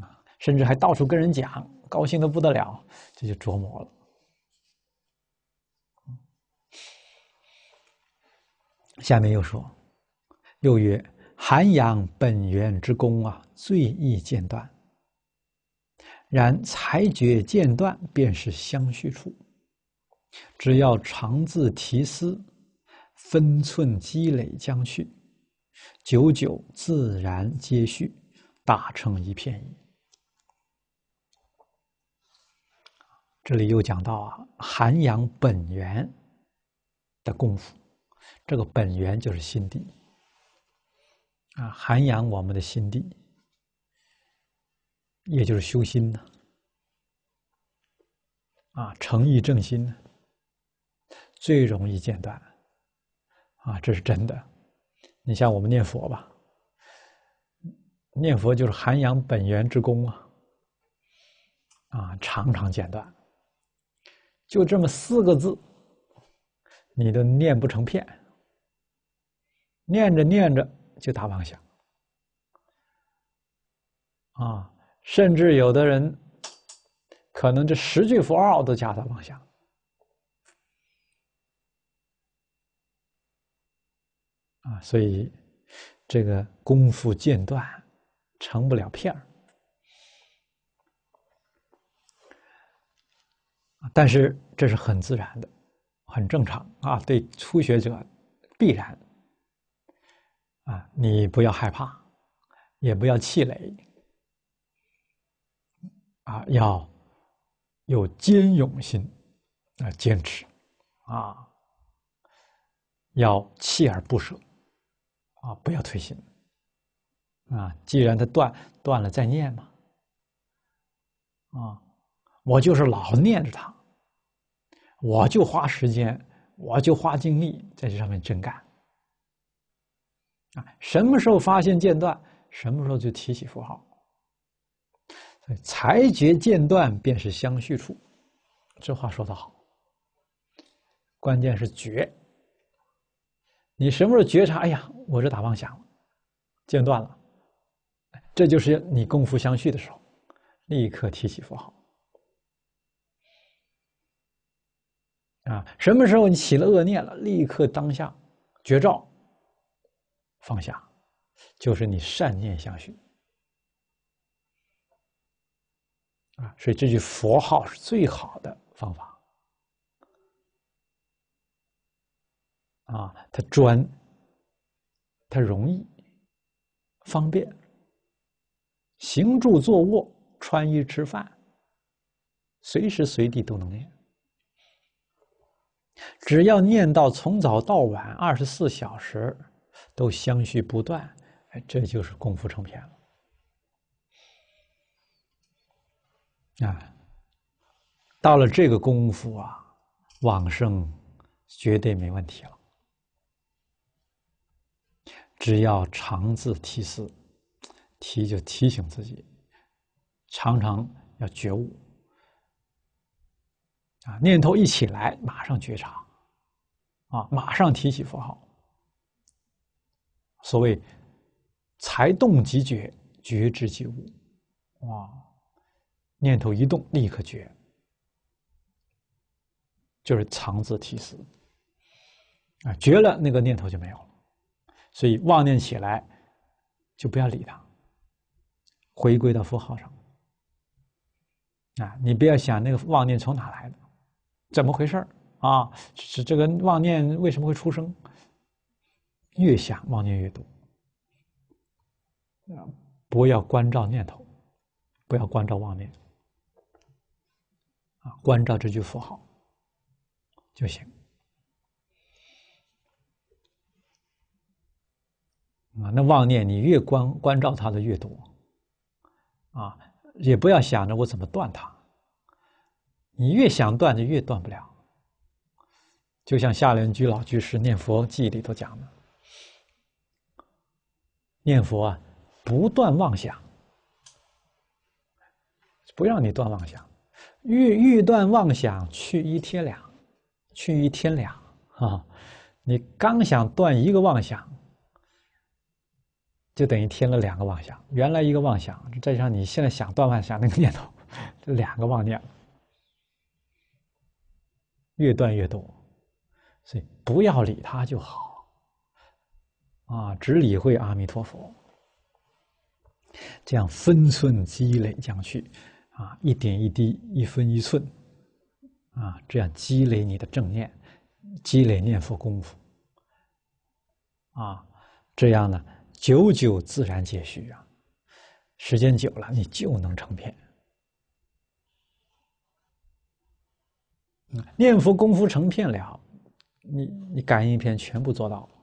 啊，甚至还到处跟人讲，高兴的不得了，这就琢磨了。下面又说，又曰。涵养本源之功啊，最易间断。然裁决间断，便是相续处。只要常自提思，分寸积累将续，久久自然皆续，打成一片矣。这里又讲到啊，涵养本源的功夫，这个本源就是心地。啊，涵养我们的心地，也就是修心呢。啊，诚意正心呢，最容易间断，啊，这是真的。你像我们念佛吧，念佛就是涵养本源之功啊，啊，常常间断，就这么四个字，你都念不成片，念着念着。就打妄想啊，甚至有的人可能这十句佛号都加大妄想啊，所以这个功夫间断，成不了片儿但是这是很自然的，很正常啊，对初学者必然。啊，你不要害怕，也不要气馁，啊，要有坚勇心啊，坚持啊，要锲而不舍啊，不要退心啊。既然它断断了，再念嘛，啊，我就是老念着它，我就花时间，我就花精力在这上面真干。啊，什么时候发现间断，什么时候就提起符号。所以裁决间断便是相续处，这话说的好。关键是觉，你什么时候觉察？哎呀，我这打妄想了，间断了，这就是你功夫相续的时候，立刻提起符号。啊，什么时候你起了恶念了，立刻当下绝照。放下，就是你善念相续啊！所以这句佛号是最好的方法啊！它专，它容易，方便，行住坐卧、穿衣吃饭，随时随地都能念。只要念到从早到晚二十四小时。都相续不断，哎，这就是功夫成片了。啊，到了这个功夫啊，往生绝对没问题了。只要常自提示，提就提醒自己，常常要觉悟。啊，念头一起来，马上觉察，啊，马上提起符号。所谓“才动即觉，觉之即悟”，啊，念头一动立刻觉，就是藏字提示啊。绝了，那个念头就没有了。所以妄念起来，就不要理它，回归到符号上啊。你不要想那个妄念从哪来的，怎么回事啊？是这个妄念为什么会出生？越想妄念越多啊！不要关照念头，不要关照妄念，啊，关照这句佛号就行。啊，那妄念你越关关照它的越多，啊，也不要想着我怎么断它。你越想断就越断不了。就像下联居老居士念佛记里头讲的。念佛啊，不断妄想，不让你断妄想。欲欲断妄想，去一天两，去一天两啊！你刚想断一个妄想，就等于添了两个妄想。原来一个妄想，再加上你现在想断妄想那个念头，就两个妄念越断越多，所以不要理他就好。啊，只理会阿弥陀佛，这样分寸积累将去，啊，一点一滴，一分一寸，啊，这样积累你的正念，积累念佛功夫，啊，这样呢，久久自然皆虚啊，时间久了，你就能成片。念佛功夫成片了，你你感应片全部做到了。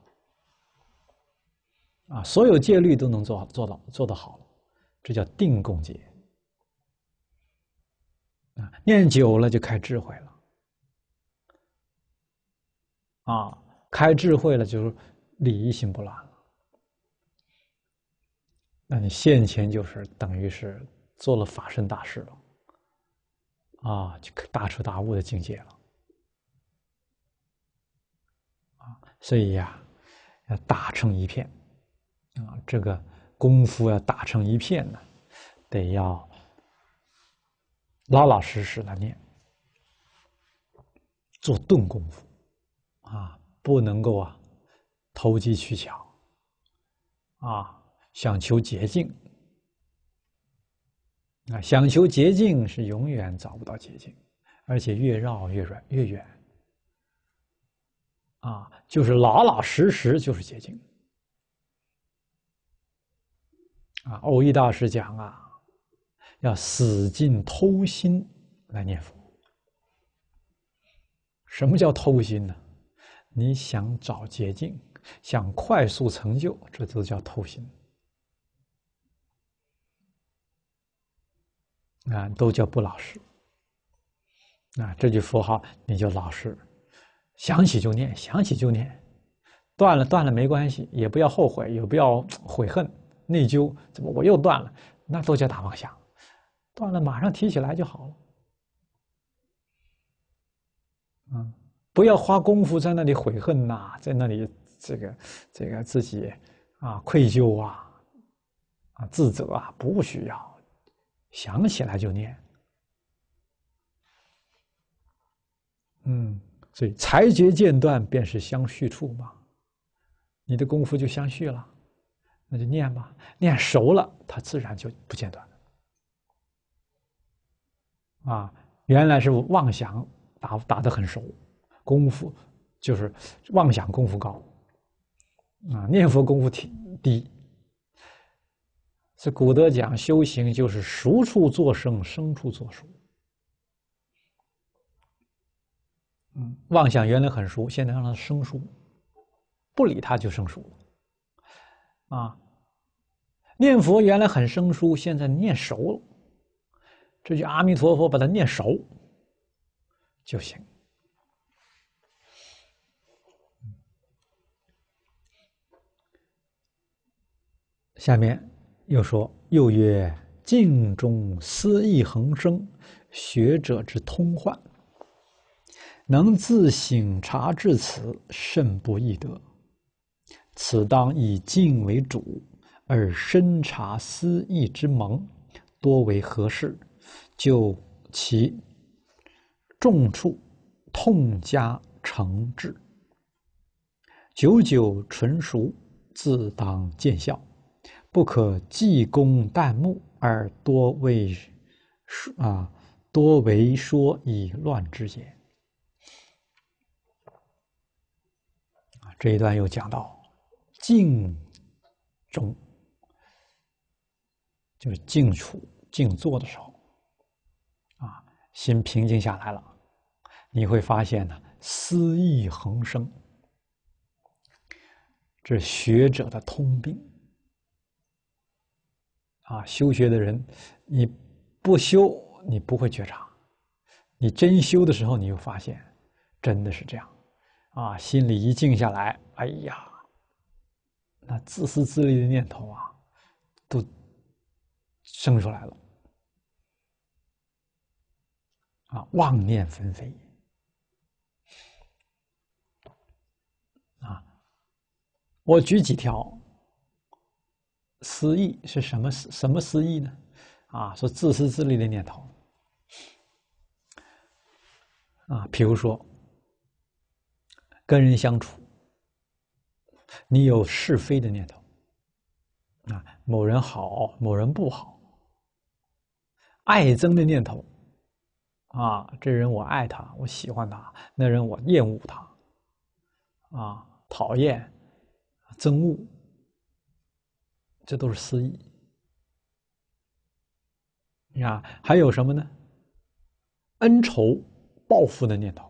啊，所有戒律都能做做到做得好了，这叫定共戒啊。念久了就开智慧了，啊，开智慧了就是礼仪心不乱了。那你现前就是等于是做了法身大事了，啊，就大彻大悟的境界了，啊，所以呀，要打成一片。啊，这个功夫要打成一片呢，得要老老实实的念，做钝功夫啊，不能够啊投机取巧啊，想求捷径啊，想求捷径是永远找不到捷径，而且越绕越远越远啊，就是老老实实就是捷径。啊，欧益大师讲啊，要死尽偷心来念佛。什么叫偷心呢？你想找捷径，想快速成就，这就叫偷心。啊，都叫不老实。啊，这句佛号你就老实，想起就念，想起就念，断了断了没关系，也不要后悔，也不要悔恨。内疚，怎么我又断了？那都叫大妄想，断了马上提起来就好了。嗯，不要花功夫在那里悔恨呐，在那里这个这个自己啊愧疚啊啊自责啊，不需要，想起来就念。嗯，所以才决间断便是相续处嘛，你的功夫就相续了。那就念吧，念熟了，它自然就不间断啊，原来是妄想打打得很熟，功夫就是妄想功夫高，啊，念佛功夫挺低。这古德讲修行，就是熟处作生，生处作熟。嗯，妄想原来很熟，现在让它生疏，不理它就生疏了。啊，念佛原来很生疏，现在念熟了。这就阿弥陀佛，把它念熟就行。下面又说，又曰：“静中思意恒生，学者之通患。能自省察至此，甚不易得。”此当以静为主，而深察思义之盟，多为合事？就其众处，痛加惩治，久久纯熟，自当见效。不可计功旦目，而多为说啊，多为说以乱之也。这一段又讲到。静中就是静处、静坐的时候，啊，心平静下来了，你会发现呢，思意横生，这是学者的通病。啊，修学的人，你不修，你不会觉察；你真修的时候，你又发现，真的是这样。啊，心里一静下来，哎呀。那自私自利的念头啊，都生出来了，啊，妄念纷飞。啊，我举几条，私意是什么？什么私意呢？啊，说自私自利的念头。啊，比如说，跟人相处。你有是非的念头啊，某人好，某人不好，爱憎的念头啊，这人我爱他，我喜欢他；那人我厌恶他，啊，讨厌，憎恶，这都是私意。你看，还有什么呢？恩仇报复的念头，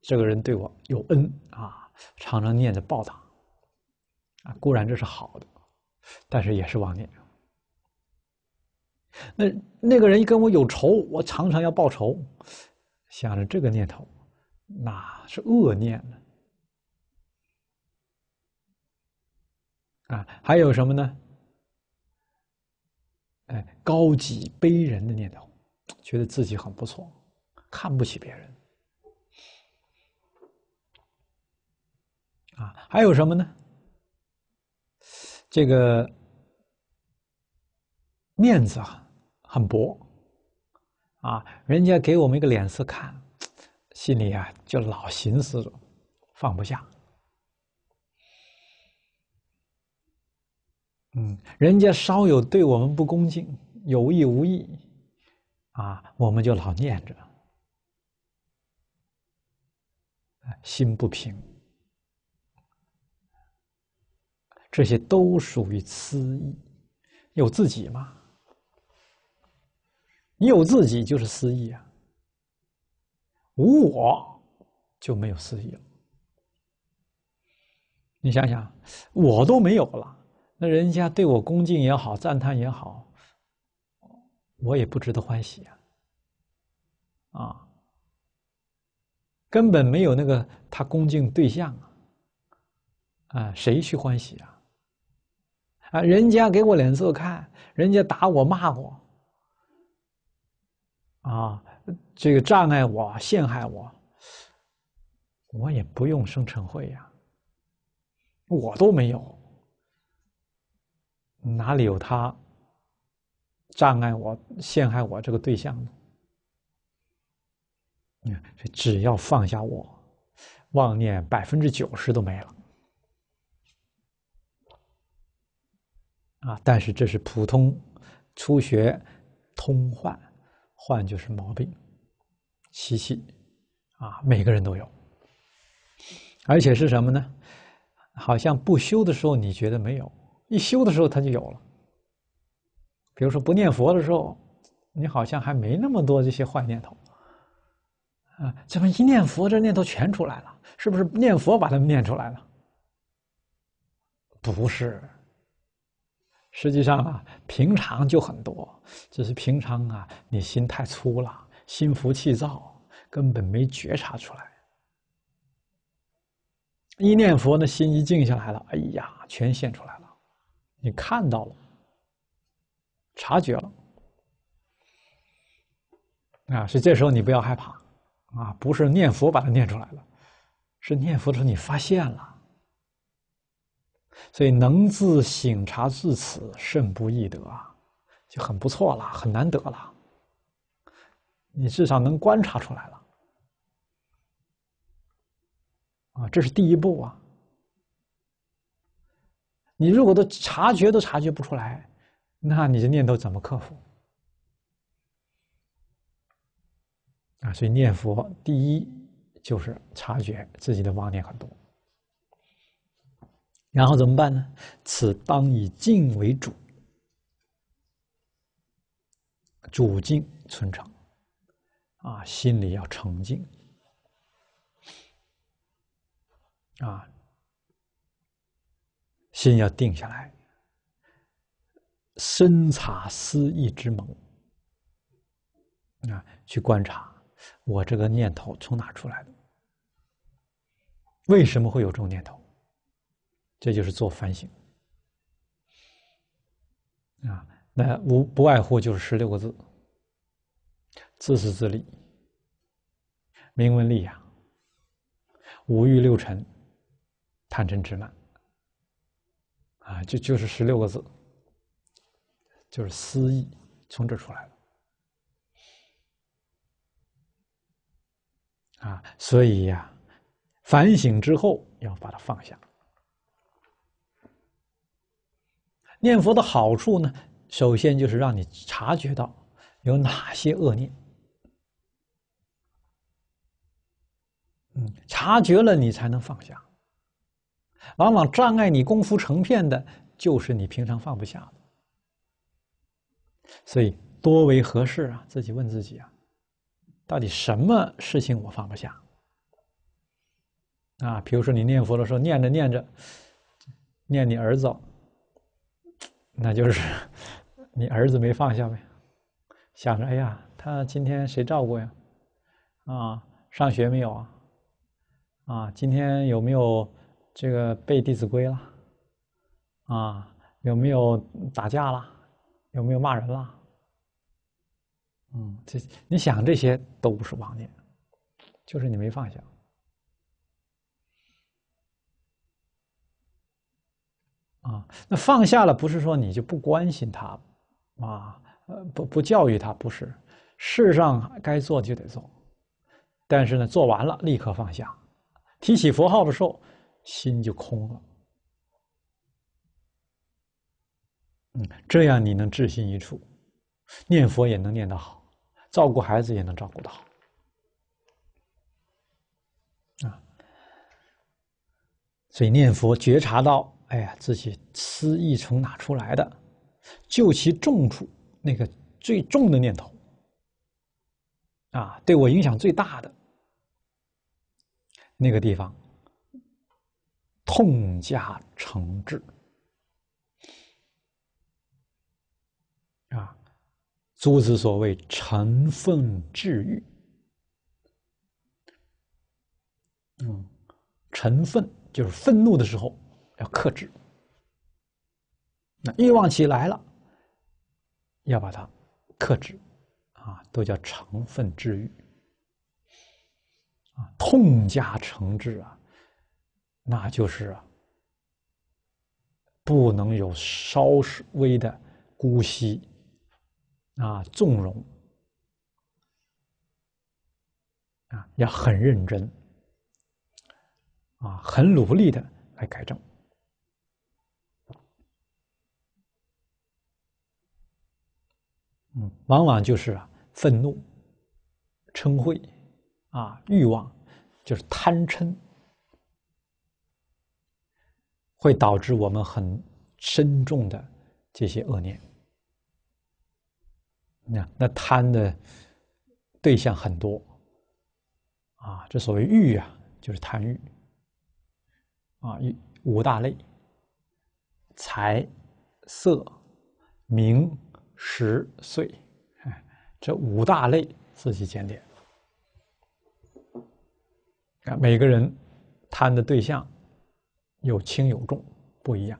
这个人对我有恩啊。常常念着报答，啊，固然这是好的，但是也是妄念。那那个人跟我有仇，我常常要报仇，想着这个念头，那是恶念呢。啊，还有什么呢？哎，高级卑人的念头，觉得自己很不错，看不起别人。啊，还有什么呢？这个面子啊，很薄啊，人家给我们一个脸色看，心里啊就老寻思着放不下。嗯，人家稍有对我们不恭敬，有意无意，啊，我们就老念着，心不平。这些都属于私意，有自己吗？你有自己就是私意啊，无我就没有私意了。你想想，我都没有了，那人家对我恭敬也好，赞叹也好，我也不值得欢喜啊，啊，根本没有那个他恭敬对象啊，啊，谁去欢喜啊？啊！人家给我脸色看，人家打我骂我，啊，这个障碍我、陷害我，我也不用生嗔会呀，我都没有，哪里有他障碍我、陷害我这个对象呢？这只要放下我，妄念百分之九十都没了。啊，但是这是普通、初学、通患，患就是毛病、习气啊，每个人都有。而且是什么呢？好像不修的时候，你觉得没有；一修的时候，它就有了。比如说，不念佛的时候，你好像还没那么多这些坏念头啊，怎么一念佛，这念头全出来了？是不是念佛把它念出来了？不是。实际上啊，平常就很多，只是平常啊，你心太粗了，心浮气躁，根本没觉察出来。一念佛，那心一静下来了，哎呀，全现出来了，你看到了，察觉了，啊，所以这时候你不要害怕啊，不是念佛把它念出来了，是念佛的时候你发现了。所以能自省察至此，甚不易得，就很不错了，很难得了。你至少能观察出来了，啊，这是第一步啊。你如果都察觉都察觉不出来，那你这念头怎么克服？啊，所以念佛第一就是察觉自己的妄念很多。然后怎么办呢？此当以静为主，主静存诚，啊，心里要澄静，啊，心要定下来，深察思意之萌，啊，去观察我这个念头从哪出来的，为什么会有这种念头？这就是做反省啊，那无不外乎就是十六个字：自私自利、明文利养、五欲六尘、贪嗔痴慢啊，就就是十六个字，就是私意从这出来了啊。所以呀，反省之后要把它放下。念佛的好处呢，首先就是让你察觉到有哪些恶念，嗯，察觉了你才能放下。往往障碍你功夫成片的，就是你平常放不下的。所以多为何事啊？自己问自己啊，到底什么事情我放不下？啊，比如说你念佛的时候，念着念着，念你儿子。那就是 你儿子没放下呗，想着哎呀，他今天谁照顾呀？啊，上学没有啊？啊，今天有没有这个背《弟子规》了？啊，有没有打架了？有没有骂人了？嗯，这你想这些都不是妄念，就是你没放下。啊，那放下了，不是说你就不关心他，啊，呃，不不教育他，不是，世上该做就得做，但是呢，做完了立刻放下，提起佛号的时候，心就空了，嗯，这样你能置心一处，念佛也能念得好，照顾孩子也能照顾得好，啊，所以念佛觉察到。哎呀，自己私意从哪出来的？就其重处，那个最重的念头，啊，对我影响最大的那个地方，痛加惩治。啊，诸子所谓“臣愤治愈”，嗯，“臣愤”就是愤怒的时候。要克制，那欲望起来了，要把它克制，啊，都叫成分治愈，啊，痛加惩治啊，那就是啊，不能有稍微的姑息，啊，纵容，啊，要很认真，啊，很努力的来改正。嗯，往往就是啊，愤怒、嗔恚、啊欲望，就是贪嗔，会导致我们很深重的这些恶念。那那贪的对象很多，啊，这所谓欲啊，就是贪欲，啊，欲，五大类，财、色、名。十岁，这五大类自己检点啊。每个人贪的对象有轻有重，不一样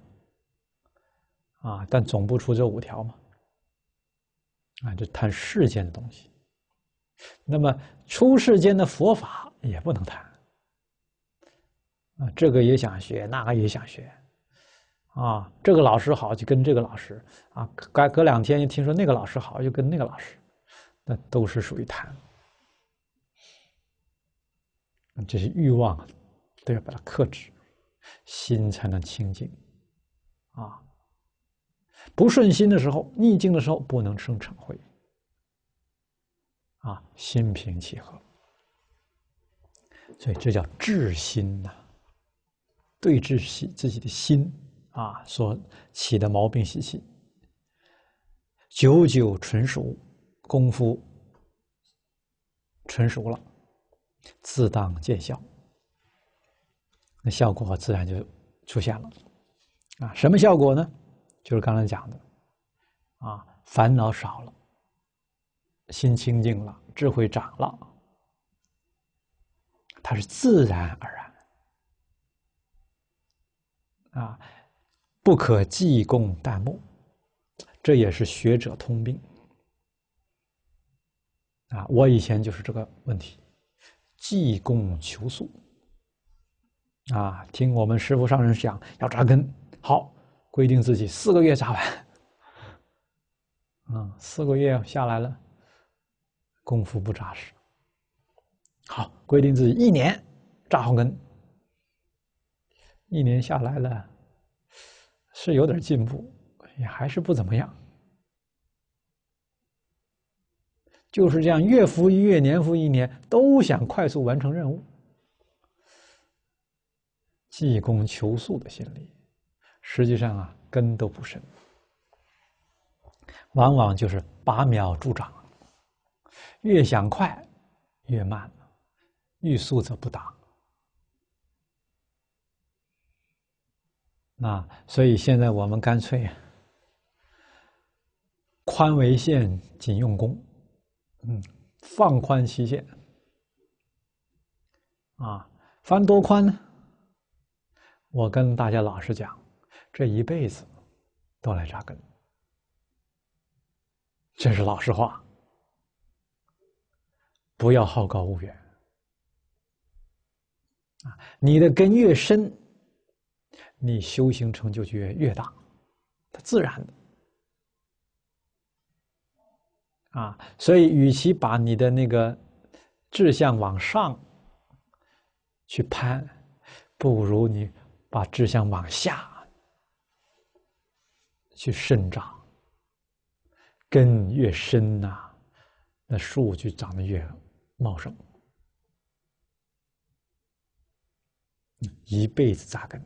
啊。但总不出这五条嘛啊，这贪世间的东西。那么出世间的佛法也不能贪啊，这个也想学，那个也想学。啊，这个老师好，就跟这个老师；啊，隔隔两天又听说那个老师好，又跟那个老师。那都是属于贪。这些欲望都要把它克制，心才能清净。啊，不顺心的时候，逆境的时候，不能生成慧。啊，心平气和。所以这叫治心呐，对治心自己的心。啊，所起的毛病习气，久久纯熟，功夫纯熟了，自当见效。那效果自然就出现了。啊，什么效果呢？就是刚才讲的，啊，烦恼少了，心清净了，智慧长了，它是自然而然，啊。不可计功旦暮，这也是学者通病啊！我以前就是这个问题，济功求速啊。听我们师父上人讲，要扎根，好规定自己四个月扎完啊，四个月下来了，功夫不扎实。好，规定自己一年扎好根，一年下来了。是有点进步，也还是不怎么样。就是这样，月复一月，年复一年，都想快速完成任务，济公求速的心理，实际上啊，根都不深，往往就是拔苗助长，越想快越慢，欲速则不达。啊，所以现在我们干脆宽为限，紧用功，嗯，放宽期限，啊，翻多宽呢？我跟大家老实讲，这一辈子都来扎根，这是老实话，不要好高骛远，啊，你的根越深。你修行成就就越大，它自然的啊。所以，与其把你的那个志向往上，去攀，不如你把志向往下，去生长。根越深呐，那树就长得越茂盛。一辈子扎根。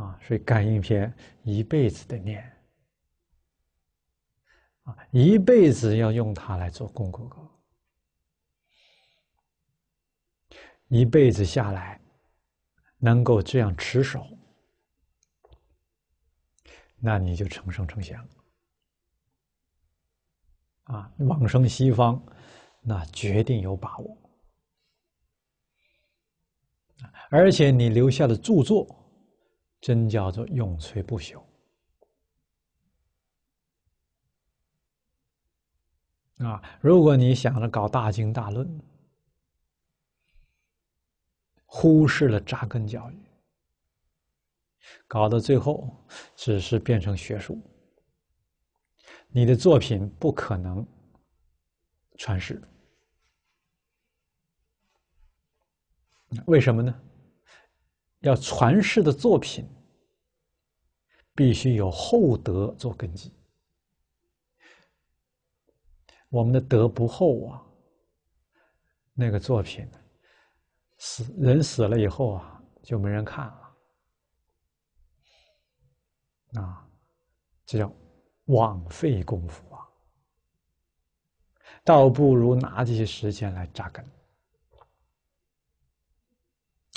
啊，所以感应篇一辈子的念，啊，一辈子要用它来做功课，一辈子下来能够这样持守，那你就成圣成贤，啊，往生西方那绝对有把握，而且你留下的著作。真叫做永垂不朽啊！如果你想着搞大经大论，忽视了扎根教育，搞到最后只是变成学术，你的作品不可能传世。为什么呢？要传世的作品，必须有厚德做根基。我们的德不厚啊，那个作品，死人死了以后啊，就没人看了，啊，这叫枉费功夫啊，倒不如拿这些时间来扎根，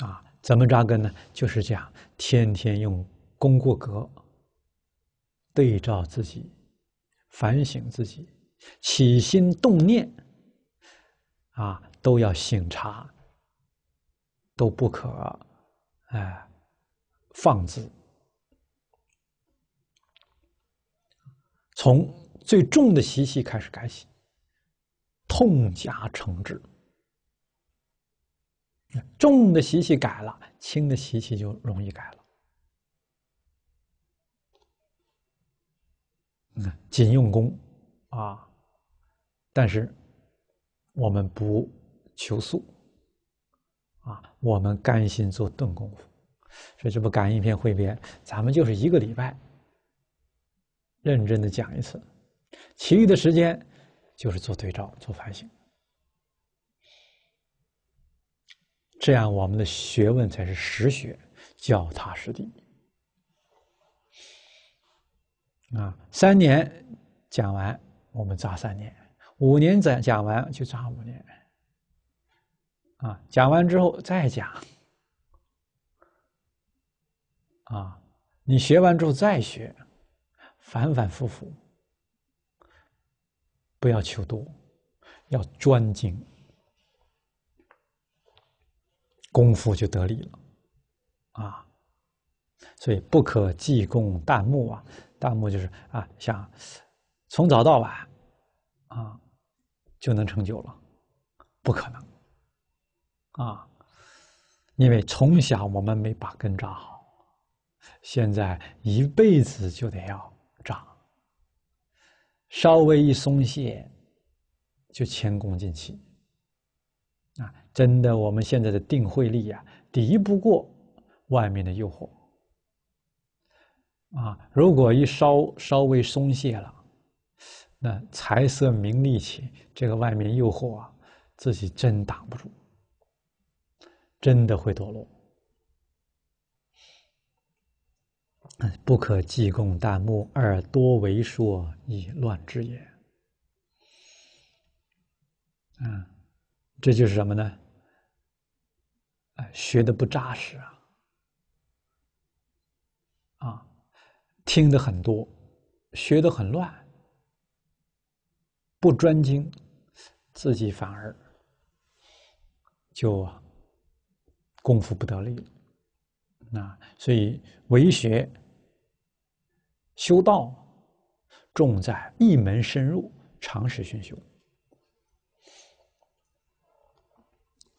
啊。怎么扎根呢？就是讲天天用功过格对照自己，反省自己，起心动念啊，都要醒察，都不可哎放肆。从最重的习气开始改起，痛加惩治。重的习气改了，轻的习气就容易改了。嗯，仅用功啊，但是我们不求速啊，我们甘心做钝功夫。所以这不感应篇汇编，咱们就是一个礼拜认真的讲一次，其余的时间就是做对照、做反省。这样，我们的学问才是实学，脚踏实地。啊，三年讲完，我们扎三年；五年讲讲完就扎五年。啊，讲完之后再讲，啊，你学完之后再学，反反复复，不要求多，要专精。功夫就得力了，啊，所以不可济功弹幕啊，弹幕就是啊，想从早到晚，啊，就能成就了，不可能，啊，因为从小我们没把根扎好，现在一辈子就得要扎，稍微一松懈，就前功尽弃。啊，真的，我们现在的定慧力啊，敌不过外面的诱惑啊！如果一稍稍微松懈了，那财色名利起，这个外面诱惑啊，自己真挡不住，真的会堕落。不可济公旦暮，而多为说以乱之也。嗯。这就是什么呢？啊，学的不扎实啊，啊，听的很多，学的很乱，不专精，自己反而就功夫不得力了。那所以为学、修道，重在一门深入，长识熏修。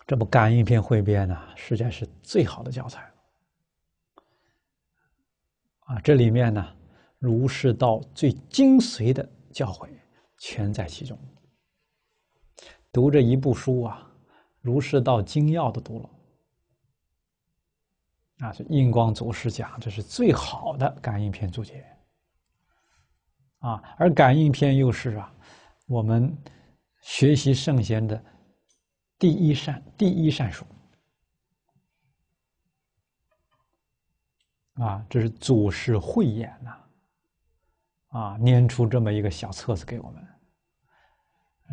这部《感应篇汇编》呢，实在是最好的教材啊！这里面呢，儒释道最精髓的教诲全在其中。读这一部书啊，《儒释道精要》的读了啊，是印光祖师讲，这是最好的感应篇注解啊。而《感应篇》又是啊，我们学习圣贤的。第一善，第一善术啊！这是祖师慧眼呐！啊，拈出这么一个小册子给我们，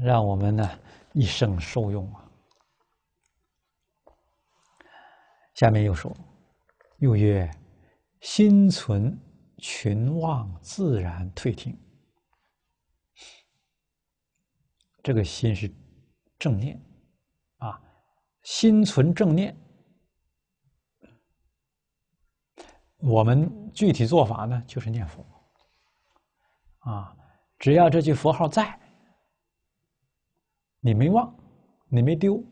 让我们呢一生受用啊！下面又说，又曰：心存群望，自然退听。这个心是正念。心存正念，我们具体做法呢，就是念佛啊。只要这句佛号在，你没忘，你没丢，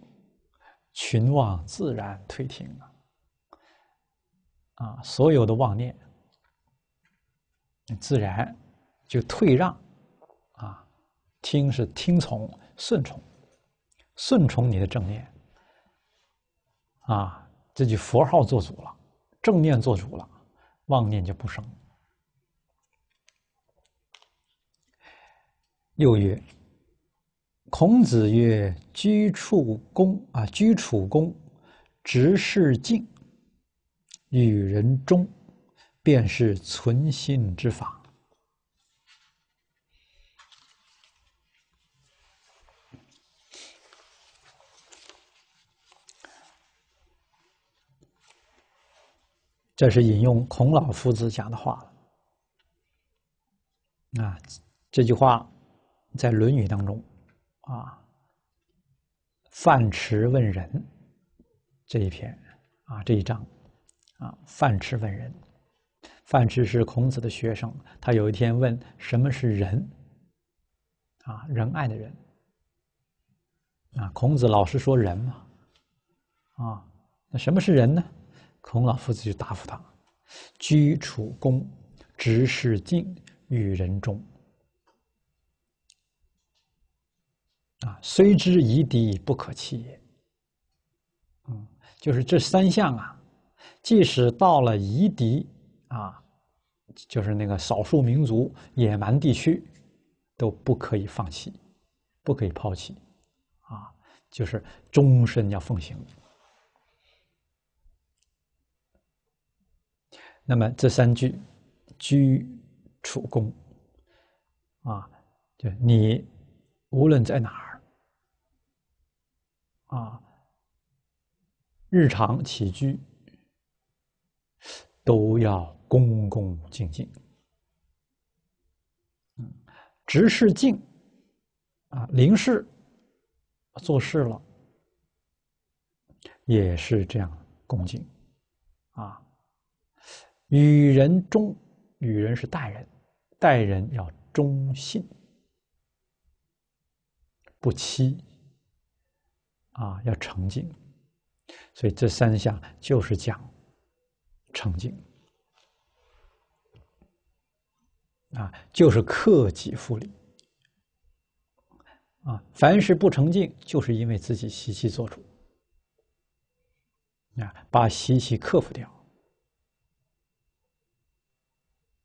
群妄自然退听啊。啊，所有的妄念，自然就退让啊。听是听从、顺从、顺从你的正念。啊，这就佛号做主了，正念做主了，妄念就不生。又曰，孔子曰：“居处恭啊，居处恭，执事敬，与人忠，便是存心之法。”这是引用孔老夫子讲的话啊，这句话在《论语》当中啊，“范池问仁”这一篇啊这一章啊，“范池问仁”，范池是孔子的学生，他有一天问什么是仁，啊仁爱的人，啊孔子老是说仁嘛，啊那什么是仁呢？孔老夫子就答复他：“居处恭，执事敬，与人忠。啊，虽知夷狄，不可弃也。就是这三项啊，即使到了夷狄啊，就是那个少数民族、野蛮地区，都不可以放弃，不可以抛弃，啊，就是终身要奉行。”那么这三句，居处恭，啊，就你无论在哪儿，啊，日常起居都要恭恭敬敬，嗯，视事敬，啊，临事做事了，也是这样恭敬。与人忠，与人是待人，待人要忠信，不欺，啊，要诚敬，所以这三项就是讲诚敬，啊，就是克己复礼，啊，凡事不诚敬，就是因为自己习气做主，啊，把习气克服掉。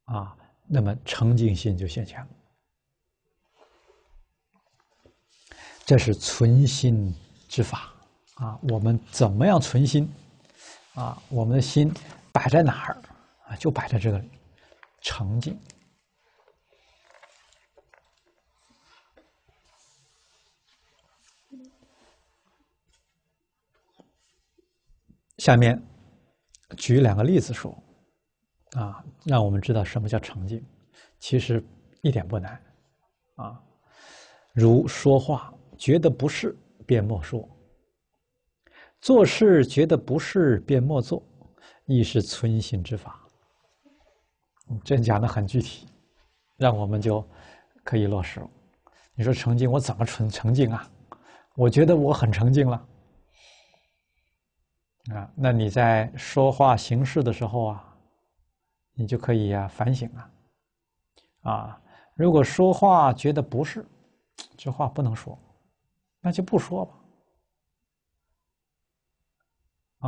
啊，那么澄敬心就现前这是存心之法啊。我们怎么样存心啊？我们的心摆在哪儿啊？就摆在这里，澄净。下面举两个例子说。啊，让我们知道什么叫诚敬，其实一点不难，啊，如说话觉得不是，便莫说；做事觉得不是，便莫做，亦是存心之法。这讲的很具体，让我们就可以落实。你说成敬，我怎么存成敬啊？我觉得我很成敬了，啊，那你在说话行事的时候啊？你就可以呀，反省啊，啊，如果说话觉得不是，这话不能说，那就不说吧。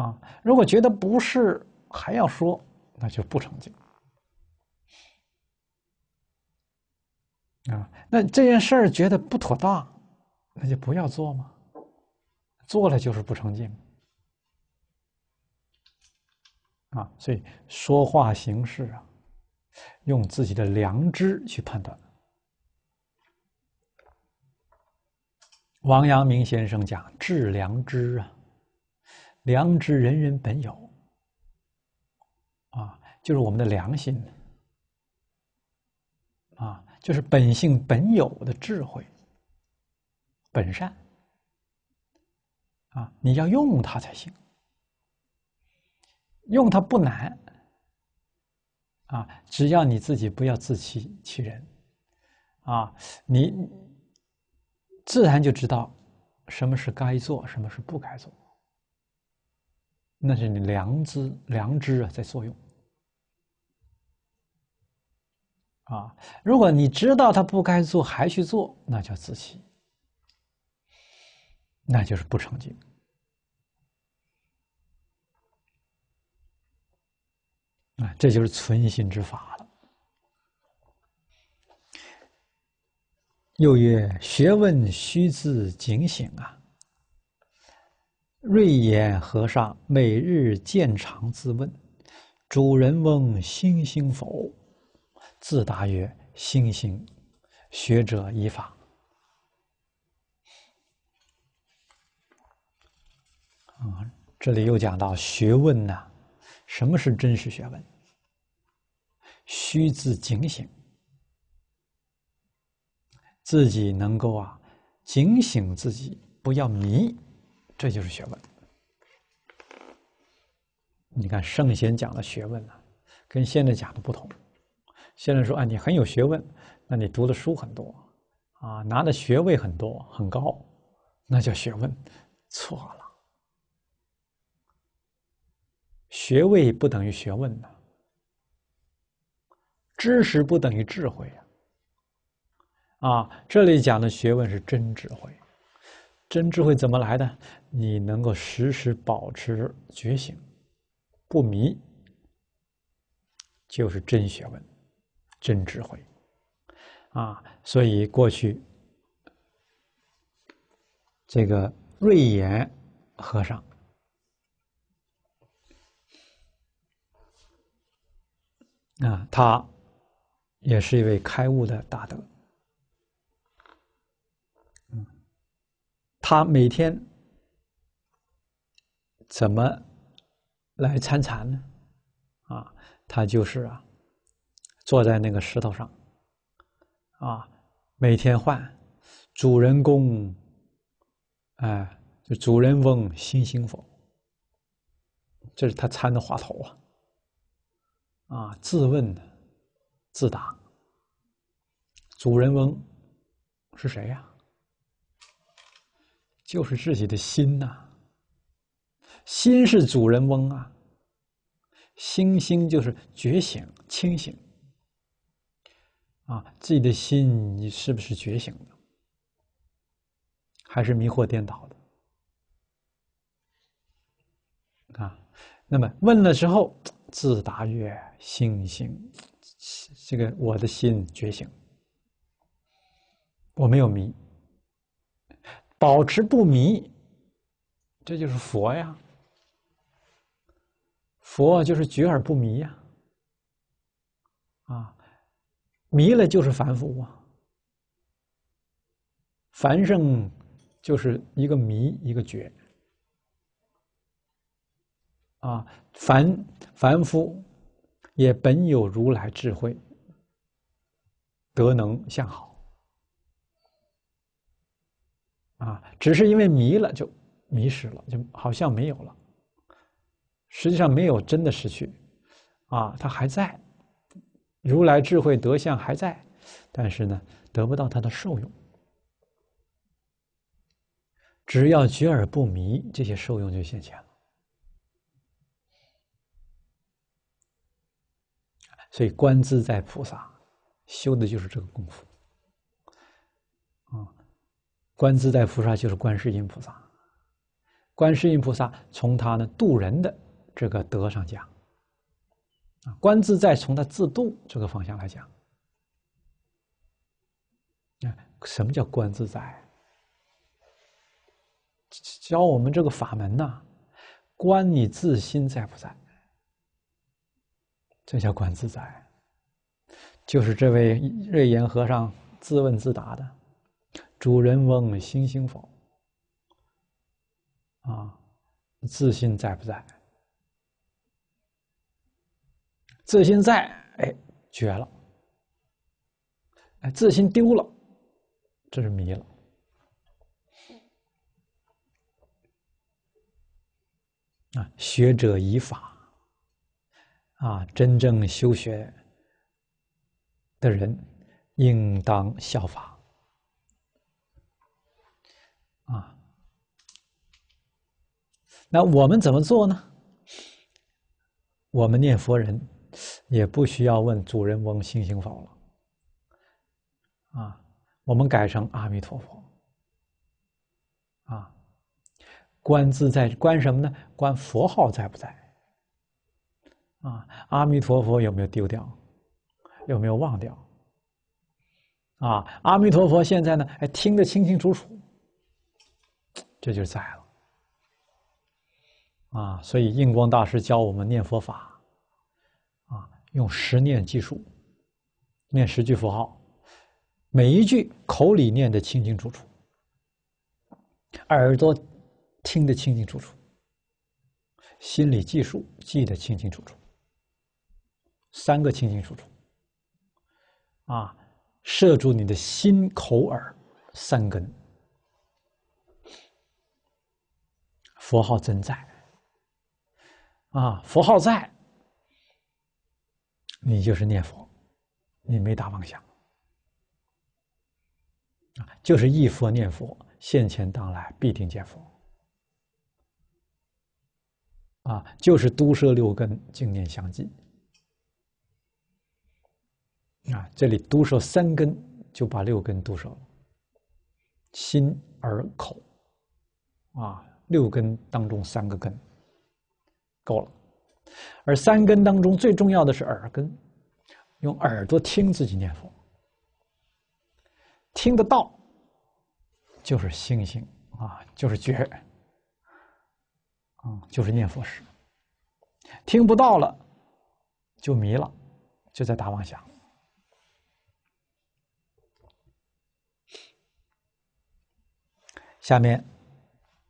啊，如果觉得不是还要说，那就不成敬。啊，那这件事儿觉得不妥当，那就不要做嘛，做了就是不成敬。啊，所以说话行事啊，用自己的良知去判断。王阳明先生讲“致良知”啊，良知人人本有，啊，就是我们的良心，啊，就是本性本有的智慧，本善，啊，你要用它才行。用它不难，啊，只要你自己不要自欺欺人，啊，你自然就知道什么是该做，什么是不该做，那是你良知，良知啊在作用，啊，如果你知道他不该做还去做，那叫自欺，那就是不成敬。这就是存心之法了。又曰：学问须自警醒啊！瑞岩和尚每日见常自问：“主人翁星星否？”自答曰：“星星学者以法。啊，这里又讲到学问呢，什么是真实学问？须自警醒，自己能够啊警醒自己，不要迷，这就是学问。你看圣贤讲的学问呢，跟现在讲的不同。现在说啊，你很有学问，那你读的书很多啊，拿的学位很多很高，那叫学问？错了，学位不等于学问呢。知识不等于智慧呀！啊，这里讲的学问是真智慧，真智慧怎么来的？你能够时时保持觉醒，不迷，就是真学问，真智慧。啊，所以过去这个瑞严和尚啊，他。也是一位开悟的大德，嗯，他每天怎么来参禅呢？啊，他就是啊，坐在那个石头上，啊，每天换主人公，哎，就主人翁心心否？这是他参的话头啊，啊，自问自答。主人翁是谁呀？就是自己的心呐，心是主人翁啊。星星就是觉醒、清醒啊，自己的心你是不是觉醒的？还是迷惑颠倒的？啊，那么问了之后，自答曰：星星，这个我的心觉醒。我没有迷，保持不迷，这就是佛呀。佛就是觉而不迷呀。啊，迷了就是凡夫啊。凡圣就是一个迷一个觉。啊，凡凡夫也本有如来智慧，德能向好。啊，只是因为迷了，就迷失了，就好像没有了。实际上没有真的失去，啊，他还在，如来智慧德相还在，但是呢，得不到他的受用。只要觉而不迷，这些受用就现前了。所以观自在菩萨修的就是这个功夫。观自在菩萨就是观世音菩萨，观世音菩萨从他呢度人的这个德上讲，啊，观自在从他自度这个方向来讲，啊，什么叫观自在？教我们这个法门呐，观你自心在不在？这叫观自在，就是这位瑞严和尚自问自答的。主人翁星星否？啊，自信在不在？自信在，哎，绝了！哎，自信丢了，这是迷了。啊，学者以法，啊，真正修学的人应当效法。那我们怎么做呢？我们念佛人也不需要问主人翁心行否了，啊，我们改成阿弥陀佛，啊，观自在观什么呢？观佛号在不在？啊，阿弥陀佛有没有丢掉？有没有忘掉？啊，阿弥陀佛现在呢，哎，听得清清楚楚，这就是在了。啊，所以印光大师教我们念佛法，啊，用十念计数，念十句佛号，每一句口里念的清清楚楚，耳朵听得清清楚楚，心里计数记得清清楚楚，三个清清楚楚，啊，摄住你的心、口、耳三根，佛号真在。啊，佛号在，你就是念佛，你没大妄想啊，就是一佛念佛，现前当来必定见佛啊，就是都摄六根，净念相继啊，这里都摄三根，就把六根都摄了，心耳口啊，六根当中三个根。够了，而三根当中最重要的是耳根，用耳朵听自己念佛，听得到就是星星啊，就是觉，啊，就是念佛时。听不到了，就迷了，就在打妄想。下面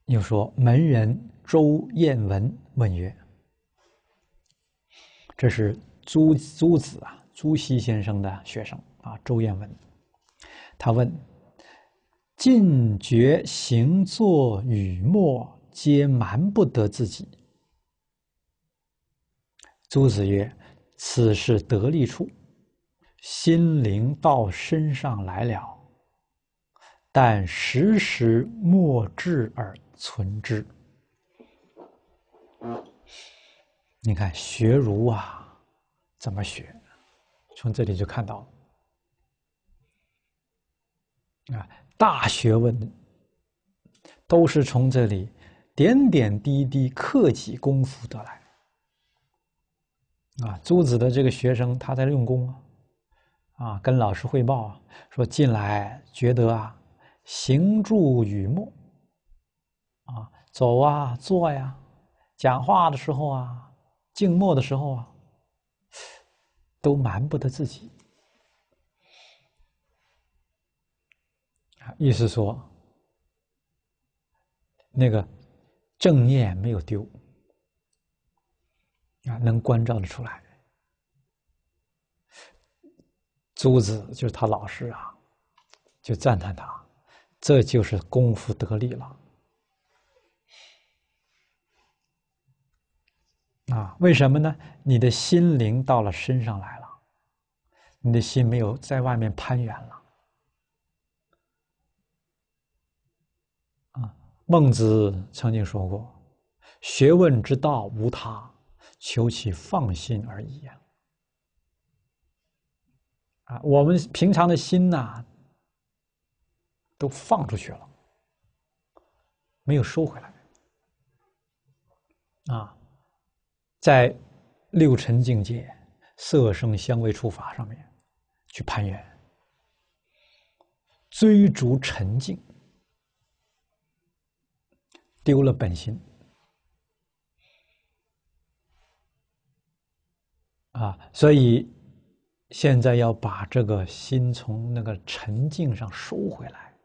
又说，门人周彦文问曰。这是朱朱子啊，朱熹先生的学生啊，周彦文。他问：“尽觉行坐语默，皆瞒不得自己。”朱子曰：“此事得力处，心灵到身上来了，但时时莫至而存之。”你看学儒啊，怎么学？从这里就看到了啊，大学问都是从这里点点滴滴克己功夫得来。啊，朱子的这个学生他在用功啊，啊，跟老师汇报啊，说近来觉得啊，行住雨墨啊，走啊，坐呀，讲话的时候啊。静默的时候啊，都瞒不得自己啊，意思说那个正念没有丢啊，能关照的出来。珠子就是他老师啊，就赞叹他，这就是功夫得力了。啊，为什么呢？你的心灵到了身上来了，你的心没有在外面攀援了。啊，孟子曾经说过：“学问之道无他，求其放心而已。”啊，我们平常的心呐，都放出去了，没有收回来。啊。在六尘境界、色声香味触法上面去攀援、追逐沉静，丢了本心啊！所以现在要把这个心从那个沉静上收回来，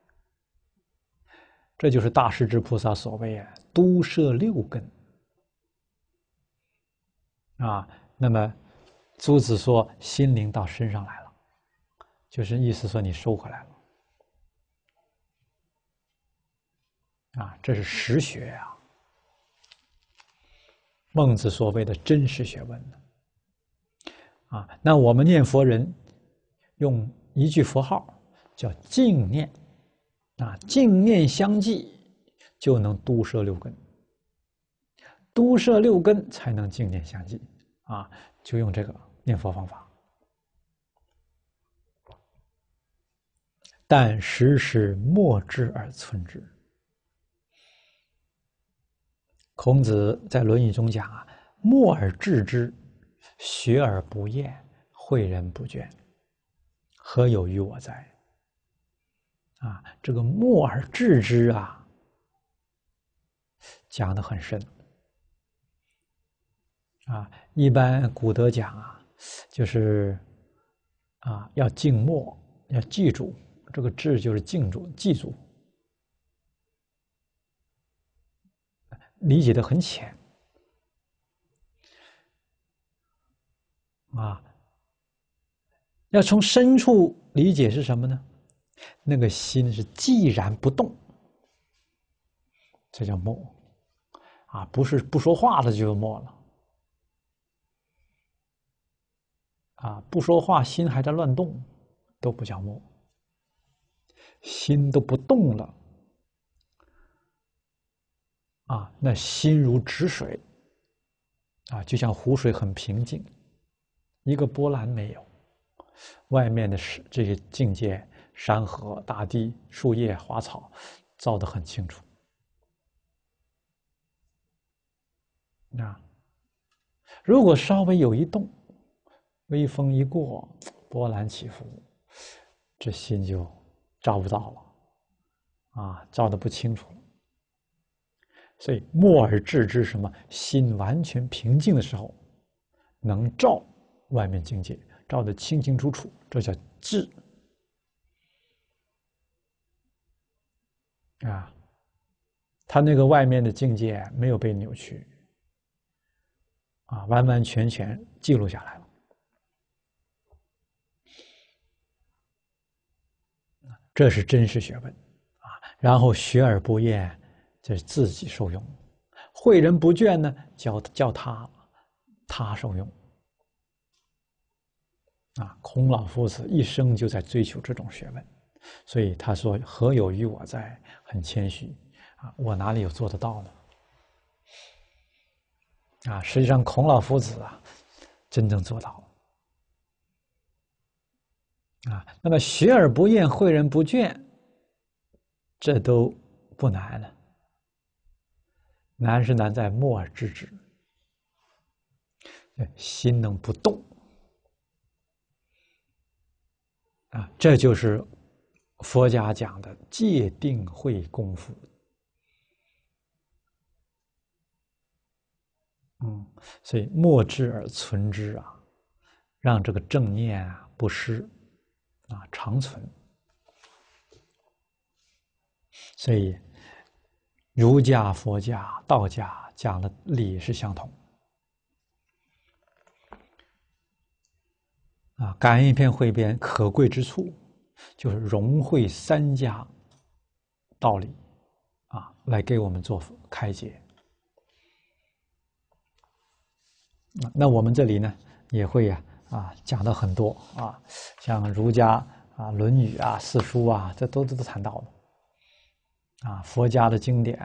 这就是大势至菩萨所谓啊，都摄六根。啊，那么，诸子说心灵到身上来了，就是意思说你收回来了。啊，这是实学呀，孟子所谓的真实学问呢。啊，那我们念佛人用一句佛号叫净念，啊，净念相继就能都摄六根，都摄六根才能净念相继。啊，就用这个念佛方法。但时时默之而存之。孔子在《论语》中讲啊：“默而知之，学而不厌，诲人不倦，何有于我哉？”啊，这个“默而知之”啊，讲的很深。啊，一般古德讲啊，就是，啊，要静默，要记住，这个“智”就是静住，记住，理解的很浅。啊，要从深处理解是什么呢？那个心是寂然不动，这叫默。啊，不是不说话的就默了。啊，不说话，心还在乱动，都不叫摸，心都不动了。啊，那心如止水，啊，就像湖水很平静，一个波澜没有。外面的是这些境界、山河、大地、树叶、花草，照的很清楚。那如果稍微有一动，微风一过，波澜起伏，这心就照不到了，啊，照的不清楚了。所以默而致之，什么心完全平静的时候，能照外面境界，照的清清楚楚，这叫智。啊，他那个外面的境界没有被扭曲，啊，完完全全记录下来了。这是真实学问，啊，然后学而不厌，这自己受用；诲人不倦呢，教教他，他受用。啊，孔老夫子一生就在追求这种学问，所以他说：“何有于我在？”很谦虚啊，我哪里有做得到呢？啊，实际上孔老夫子啊，真正做到。啊，那么学而不厌，诲人不倦，这都不难了。难是难在默而知之。心能不动，啊，这就是佛家讲的戒定慧功夫。嗯，所以默知而存之啊，让这个正念啊不失。啊，长存。所以，儒家、佛家、道家讲的理是相同。啊，《感应篇汇编》可贵之处，就是融汇三家道理，啊，来给我们做开解。那那我们这里呢，也会呀。啊，讲的很多啊，像儒家啊，《论语》啊，《四书》啊，这都都都谈到了。啊，佛家的经典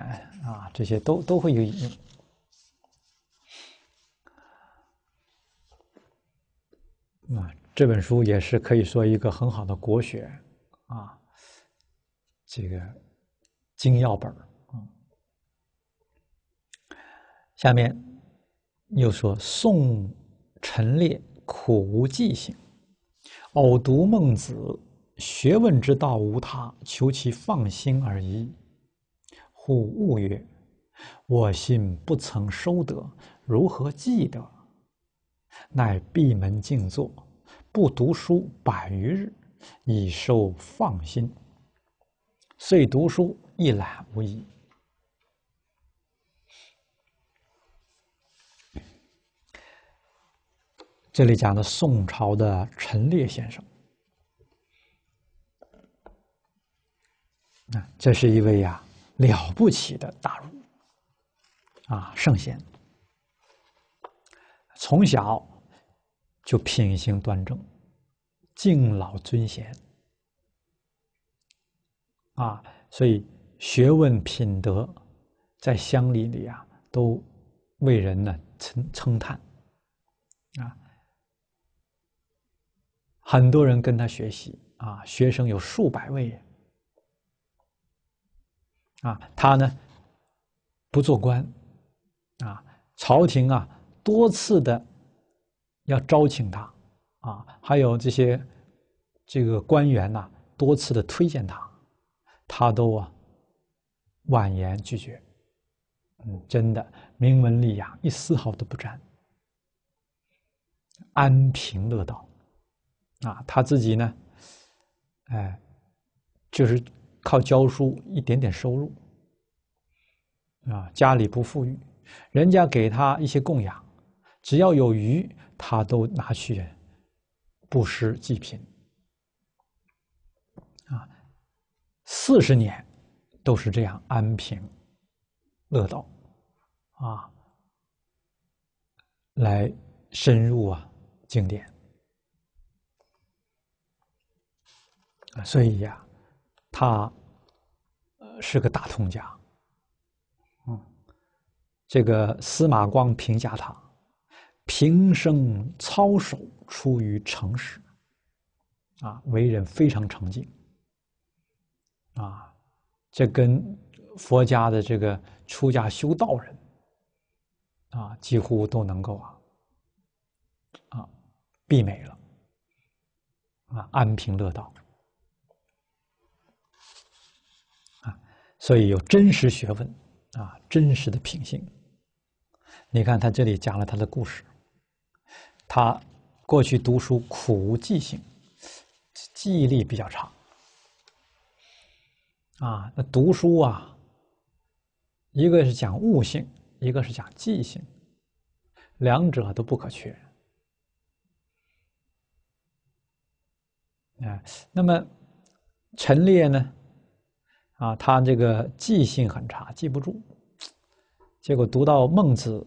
啊，这些都都会有引用。啊，这本书也是可以说一个很好的国学啊，这个精要本儿。下面又说宋陈列。苦无记性，偶读孟子，学问之道无他，求其放心而已。忽悟曰：“我心不曾收得，如何记得？”乃闭门静坐，不读书百余日，以收放心。遂读书一览无遗。这里讲的宋朝的陈烈先生，啊，这是一位呀了不起的大儒，啊，圣贤，从小就品行端正，敬老尊贤，啊，所以学问品德在乡里里啊都为人呢称称叹，啊。很多人跟他学习啊，学生有数百位，啊，他呢不做官，啊，朝廷啊多次的要招请他，啊，还有这些这个官员呐多次的推荐他，他都啊婉言拒绝，嗯，真的明文丽养一丝毫都不沾，安贫乐道。啊，他自己呢，哎，就是靠教书一点点收入啊，家里不富裕，人家给他一些供养，只要有余，他都拿去布施济贫啊，四十年都是这样安贫乐道啊，来深入啊经典。所以呀，他是个大通家。嗯，这个司马光评价他：“平生操守出于诚实，啊，为人非常诚敬。”啊，这跟佛家的这个出家修道人，啊，几乎都能够啊，啊，媲美了，啊，安贫乐道。所以有真实学问，啊，真实的品性。你看他这里讲了他的故事，他过去读书苦无记性，记忆力比较差。啊，那读书啊，一个是讲悟性，一个是讲记性，两者都不可缺。哎，那么陈列呢？啊，他这个记性很差，记不住。结果读到孟子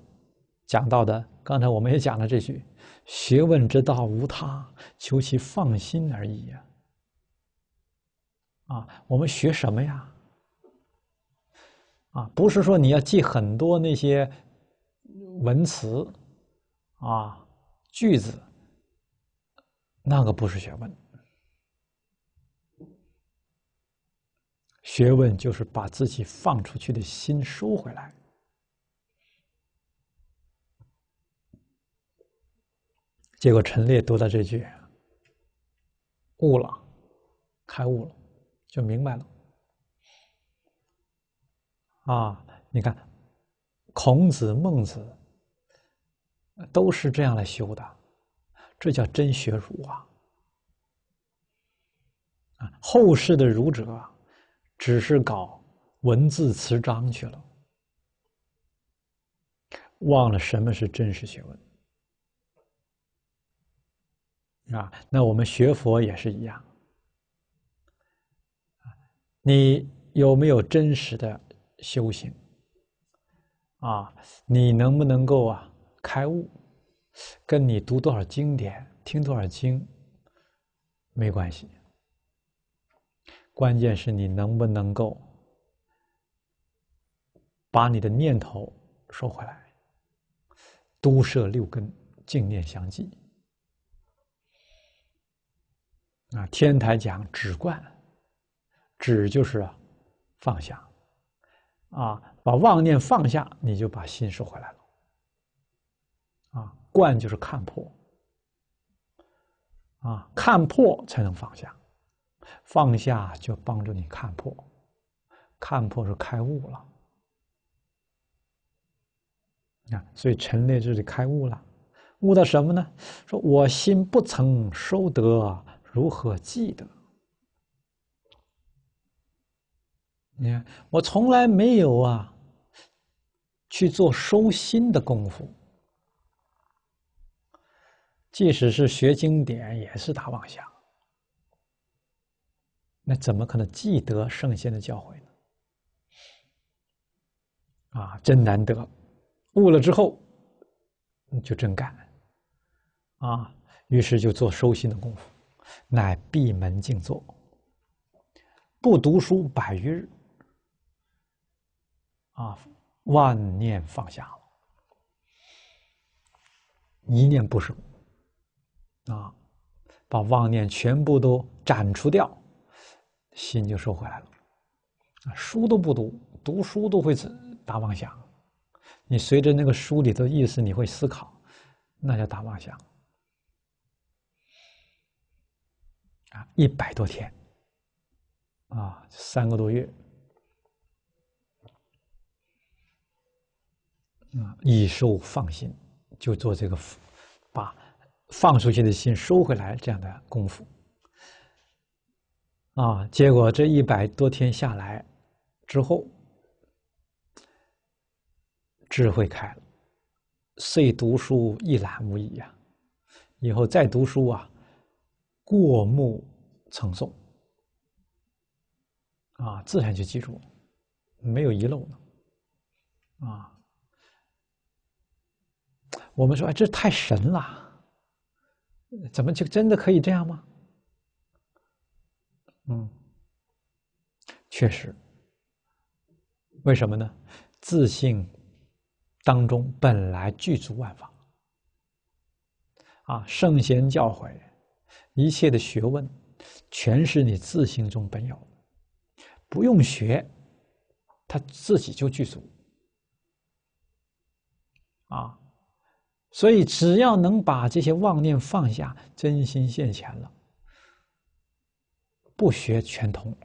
讲到的，刚才我们也讲了这句：“学问之道无他，求其放心而已呀。”啊，我们学什么呀？啊，不是说你要记很多那些文词啊句子，那个不是学问。学问就是把自己放出去的心收回来。结果陈列读到这句，悟了，开悟了，就明白了。啊，你看，孔子、孟子都是这样来修的，这叫真学儒啊！啊，后世的儒者。啊。只是搞文字词章去了，忘了什么是真实学问啊！那我们学佛也是一样，你有没有真实的修行啊？你能不能够啊开悟？跟你读多少经典、听多少经没关系。关键是你能不能够把你的念头收回来，都摄六根，净念相继。啊，天台讲止观，止就是放下，啊，把妄念放下，你就把心收回来了。啊，观就是看破，啊，看破才能放下。放下就帮助你看破，看破是开悟了。啊，所以陈列这里开悟了，悟到什么呢？说我心不曾收得，如何记得？你看，我从来没有啊去做收心的功夫，即使是学经典，也是打妄想。那怎么可能记得圣贤的教诲呢？啊，真难得！悟了之后，就真干，啊。于是就做收心的功夫，乃闭门静坐，不读书百余日，啊，万念放下了，一念不生，啊，把妄念全部都斩除掉。心就收回来了，啊，书都不读，读书都会是大妄想。你随着那个书里的意思，你会思考，那叫大妄想。啊，一百多天，啊，三个多月，啊，以收放心，就做这个，把放出去的心收回来这样的功夫。啊！结果这一百多天下来之后，智慧开了，所以读书一览无遗啊！以后再读书啊，过目成诵啊，自然就记住，没有遗漏了啊！我们说，哎，这太神了，怎么就真的可以这样吗？嗯，确实。为什么呢？自信当中本来具足万法，啊，圣贤教诲，一切的学问，全是你自信中本有，不用学，他自己就具足，啊，所以只要能把这些妄念放下，真心现前了。不学全通，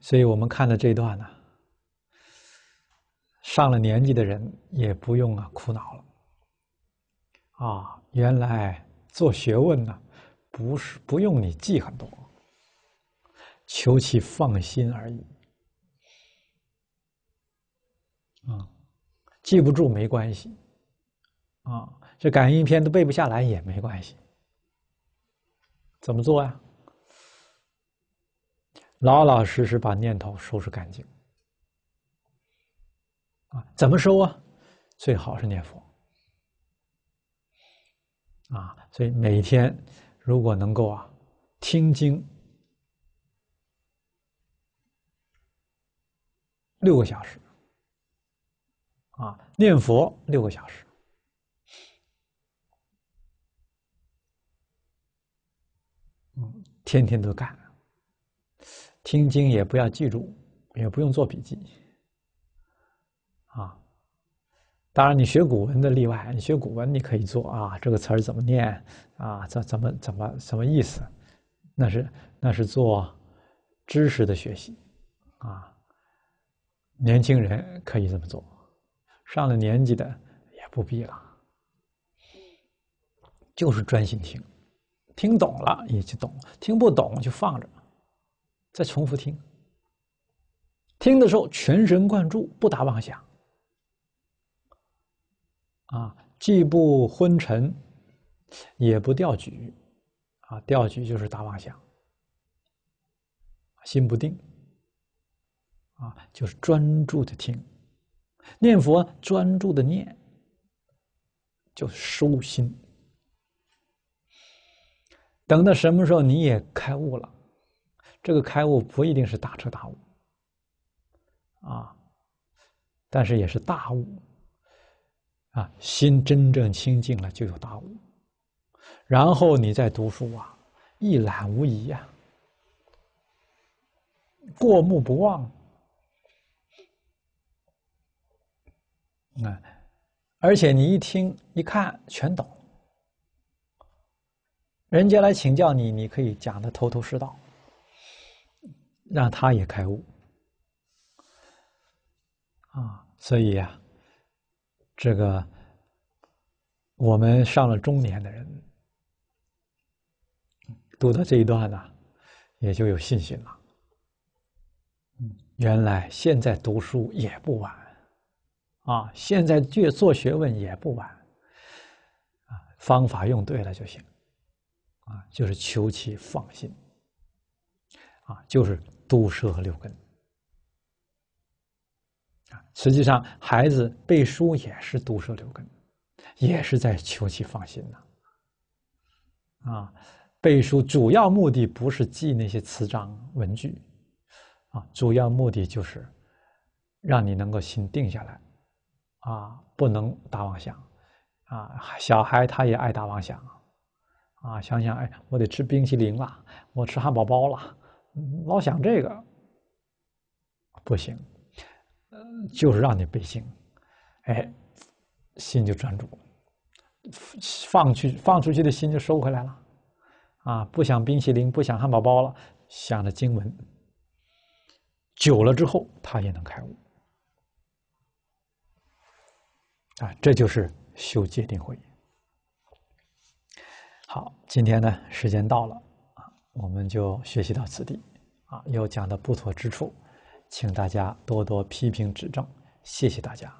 所以我们看的这段呢，上了年纪的人也不用啊苦恼了，啊，原来做学问呢，不是不用你记很多，求其放心而已，啊，记不住没关系。啊，这感应篇都背不下来也没关系。怎么做呀？老老实实把念头收拾干净。啊，怎么收啊？最好是念佛。啊，所以每天如果能够啊听经六个小时，啊念佛六个小时。天天都干，听经也不要记住，也不用做笔记，啊，当然你学古文的例外，你学古文你可以做啊，这个词儿怎么念啊？这怎么怎么什么意思？那是那是做知识的学习，啊，年轻人可以这么做，上了年纪的也不必了，就是专心听。听懂了也就懂，听不懂就放着，再重复听。听的时候全神贯注，不打妄想，啊，既不昏沉，也不掉举，啊，掉举就是打妄想，心不定，啊，就是专注的听，念佛专注的念，就收心。等到什么时候你也开悟了，这个开悟不一定是大彻大悟，啊，但是也是大悟，啊，心真正清净了就有大悟，然后你再读书啊，一览无遗呀，过目不忘，啊，而且你一听一看全懂。人家来请教你，你可以讲的头头是道，让他也开悟啊！所以啊，这个我们上了中年的人读到这一段呢，也就有信心了。原来现在读书也不晚，啊，现在学做学问也不晚，啊，方法用对了就行。啊，就是求其放心，啊，就是毒舌和六根，啊，实际上孩子背书也是毒舌六根，也是在求其放心呐，啊，背书主要目的不是记那些词章文句，啊，主要目的就是让你能够心定下来，啊，不能打妄想，啊，小孩他也爱打妄想。啊，想想，哎，我得吃冰淇淋了，我吃汉堡包了，老想这个，不行，呃，就是让你背心，哎，心就专注，放去放出去的心就收回来了，啊，不想冰淇淋，不想汉堡包了，想着经文，久了之后他也能开悟，啊，这就是修戒定慧好，今天呢时间到了啊，我们就学习到此地啊。有讲的不妥之处，请大家多多批评指正，谢谢大家。